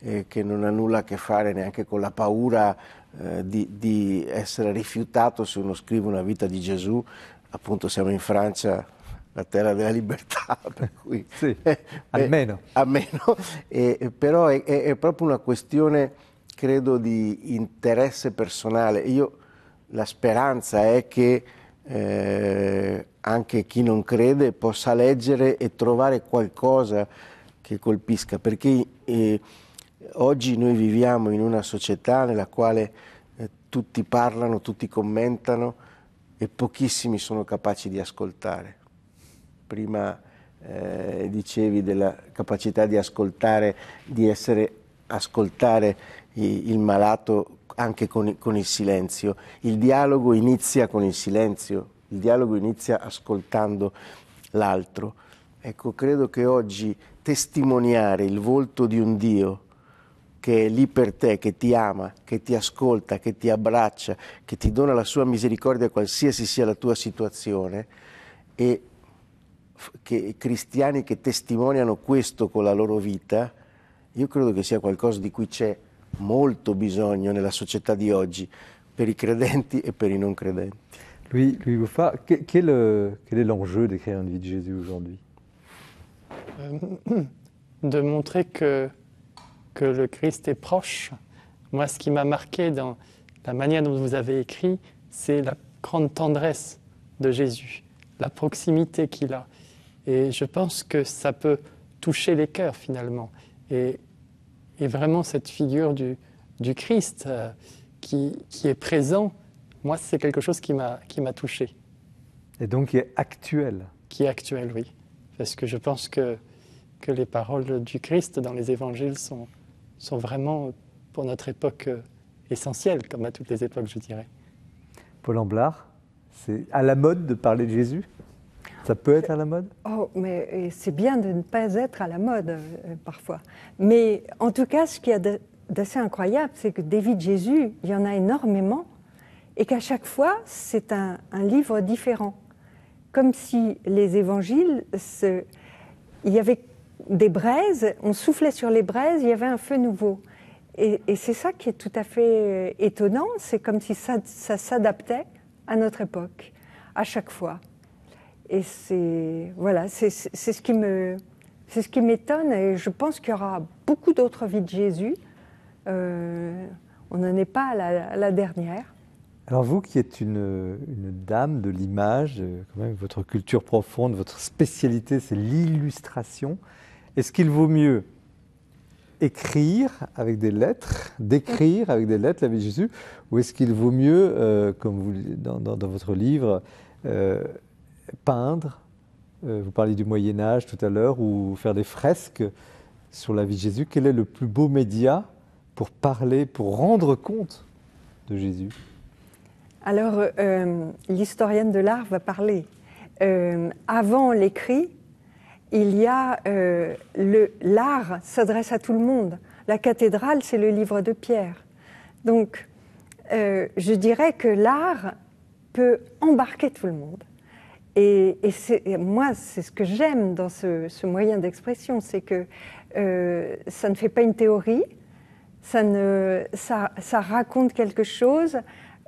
eh, che non ha nulla a che fare neanche con la paura eh, di, di, essere rifiutato se uno scrive una vita di Gesù, appunto siamo in Francia, la terra della libertà, per cui... Sì, eh, almeno. Eh, almeno. Eh, però è, è, è, proprio una questione, credo, di interesse personale. Io, la speranza è che eh, anche chi non crede possa leggere e trovare qualcosa che colpisca, perché eh, oggi noi viviamo in una società nella quale eh, tutti parlano, tutti commentano e pochissimi sono capaci di ascoltare. Prima eh, dicevi della capacità di ascoltare, di essere, ascoltare il malato anche con, con il silenzio. Il dialogo inizia con il silenzio, il dialogo inizia ascoltando l'altro. Ecco, credo che oggi testimoniare il volto di un Dio che è lì per te, che ti ama, che ti ascolta, che ti abbraccia, che ti dona la sua misericordia qualsiasi sia la tua situazione e che cristiani che testimoniano questo con la loro vita, io credo che sia qualcosa di cui c'è molto bisogno nella società di oggi per i credenti e per i non credenti. lui Louis Bouffa, quel, quel, quel est l'enjeu d'écrire une vie de Jésus aujourd'hui euh, De montrer que que le Christ est proche. Moi, ce qui m'a marqué dans la manière dont vous avez écrit, c'est la grande tendresse de Jésus, la proximité qu'il a. Et je pense que ça peut toucher les cœurs finalement. Et, vraiment cette figure du, du Christ euh, qui, est présent, moi, c'est quelque chose qui m'a touché. Et donc qui est actuel. Qui est actuel, oui. Parce que je pense que, que les paroles du Christ dans les évangiles sont, sont vraiment, pour notre époque, euh, essentielles, comme à toutes les époques, je dirais. Paul Amblard, c'est à la mode de parler de Jésus ça peut être à la mode Oh, mais c'est bien de ne pas être à la mode euh, parfois. Mais en tout cas, ce qui est d'assez incroyable, c'est que des vies de Jésus, il y en a énormément, et qu'à chaque fois, c'est un, un, livre différent. Comme si les évangiles, il y avait des braises, on soufflait sur les braises, il y avait un feu nouveau. Et, c'est ça qui est tout à fait euh, étonnant, c'est comme si ça, s'adaptait à notre époque, à chaque fois. Et c'est voilà, c'est ce qui me c'est ce qui m'étonne et je pense qu'il y aura beaucoup d'autres vies de Jésus. Euh, on n'en est pas à la, dernière. Alors vous qui êtes une, une dame de l'image, euh, quand même votre culture profonde, votre spécialité c'est l'illustration. Est-ce qu'il vaut mieux écrire avec des lettres, d'écrire avec des lettres la vie de Jésus, ou est-ce qu'il vaut mieux, euh, comme vous, dans, votre livre, euh, peindre, euh, vous parliez du Moyen Âge tout à l'heure, ou faire des fresques sur la vie de Jésus Quel est le plus beau média pour parler, pour rendre compte de Jésus Alors, l'historienne de l'art va parler. avant l'écrit, il y a euh, l'art s'adresse à tout le monde. La cathédrale, c'est le livre de Pierre. Donc, euh, je dirais que l'art peut embarquer tout le monde. Et, moi, c'est ce que j'aime dans ce, moyen d'expression, c'est que euh, ça ne fait pas une théorie, ça, ça raconte quelque chose,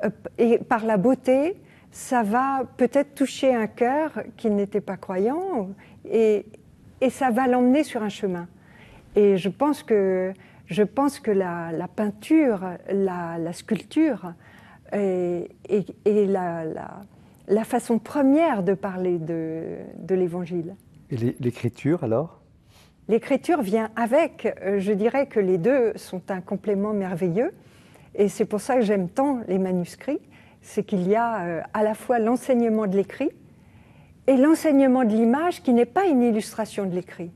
euh, et par la beauté, ça va peut-être toucher un cœur qui n'était pas croyant et, ça va l'emmener sur un chemin. Et je pense que, je pense que la, peinture, la, sculpture et, et la, la, façon première de parler de, de l'Évangile. Et l'écriture alors L'écriture vient avec. Euh, je dirais que les deux sont un complément merveilleux. Et c'est pour ça que j'aime tant les manuscrits. C'est qu'il y a euh, à la fois l'enseignement de l'écrit, et l'enseignement de l'image qui n'est pas une illustration de l'écrit.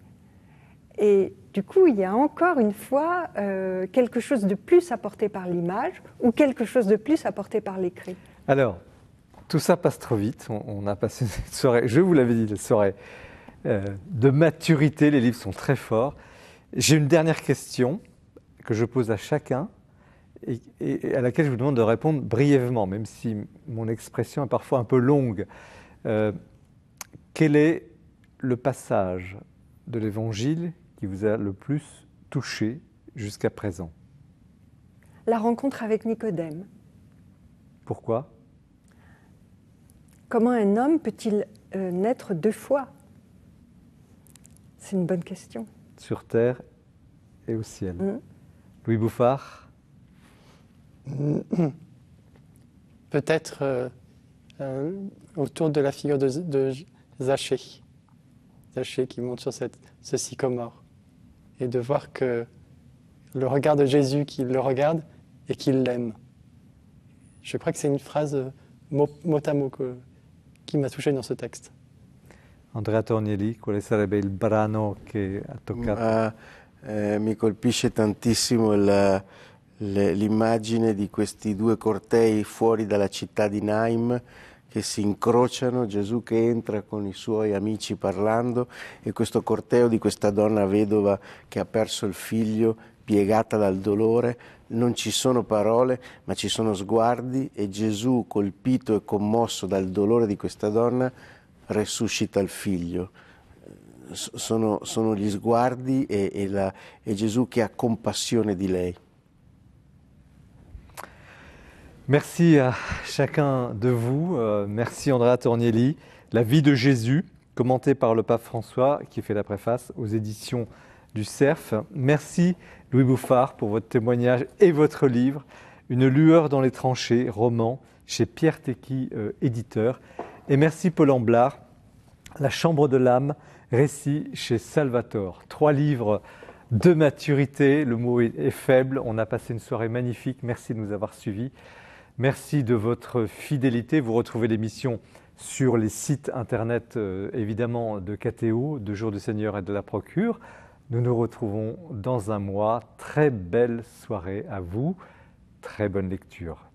Et du coup, il y a encore une fois euh, quelque chose de plus apporté par l'image ou quelque chose de plus apporté par l'écrit. Alors, tout ça passe trop vite. On, a passé une soirée, je vous l'avais dit, la soirée euh, de maturité. Les livres sont très forts. J'ai une dernière question que je pose à chacun et, à laquelle je vous demande de répondre brièvement, même si mon expression est parfois un peu longue. Euh, quel est le passage de l'Évangile qui vous a le plus touché jusqu'à présent La rencontre avec Nicodème. Pourquoi Comment un homme peut-il euh, naître deux fois C'est une bonne question. Sur Terre et au ciel. Mm. Louis Bouffard Peut-être euh, autour de la figure de, de, Zaché, Zaché, qui monte sur ce sycomore, et de voir que le regard de Jésus qui le regarde et qu'il l'aime. Je crois que c'est une phrase euh, mot, à mot qui m'a touché dans ce texte. Andrea Tornieri, quel serait le brano che ha toccato? Ma, me eh, mi colpisce tantissimo la, l'immagine di questi due cortei fuori dalla città di Naim che si incrociano, Gesù che entra con i suoi amici parlando e questo corteo di questa donna vedova che ha perso il figlio, piegata dal dolore, non ci sono parole, ma ci sono sguardi e Gesù, colpito e commosso dal dolore di questa donna, resuscita il figlio. Sono, sono gli sguardi e, e, la, e Gesù che ha compassione di lei. Merci à chacun de vous. Euh, merci Andrea Tornielli. La vie de Jésus, commentée par le pape François, qui fait la préface aux éditions du CERF. Merci Louis Bouffard pour votre témoignage et votre livre, Une lueur dans les tranchées, roman chez Pierre Tequi euh, éditeur. Et merci Paul Amblard, La chambre de l'âme, récit chez Salvatore. Trois livres de maturité, le mot est faible. On a passé une soirée magnifique. Merci de nous avoir suivis. Merci de votre fidélité. Vous retrouvez l'émission sur les sites internet euh, évidemment de KTO, de Jour du Seigneur et de la Procure. Nous nous retrouvons dans un mois. Très belle soirée à vous. Très bonne lecture.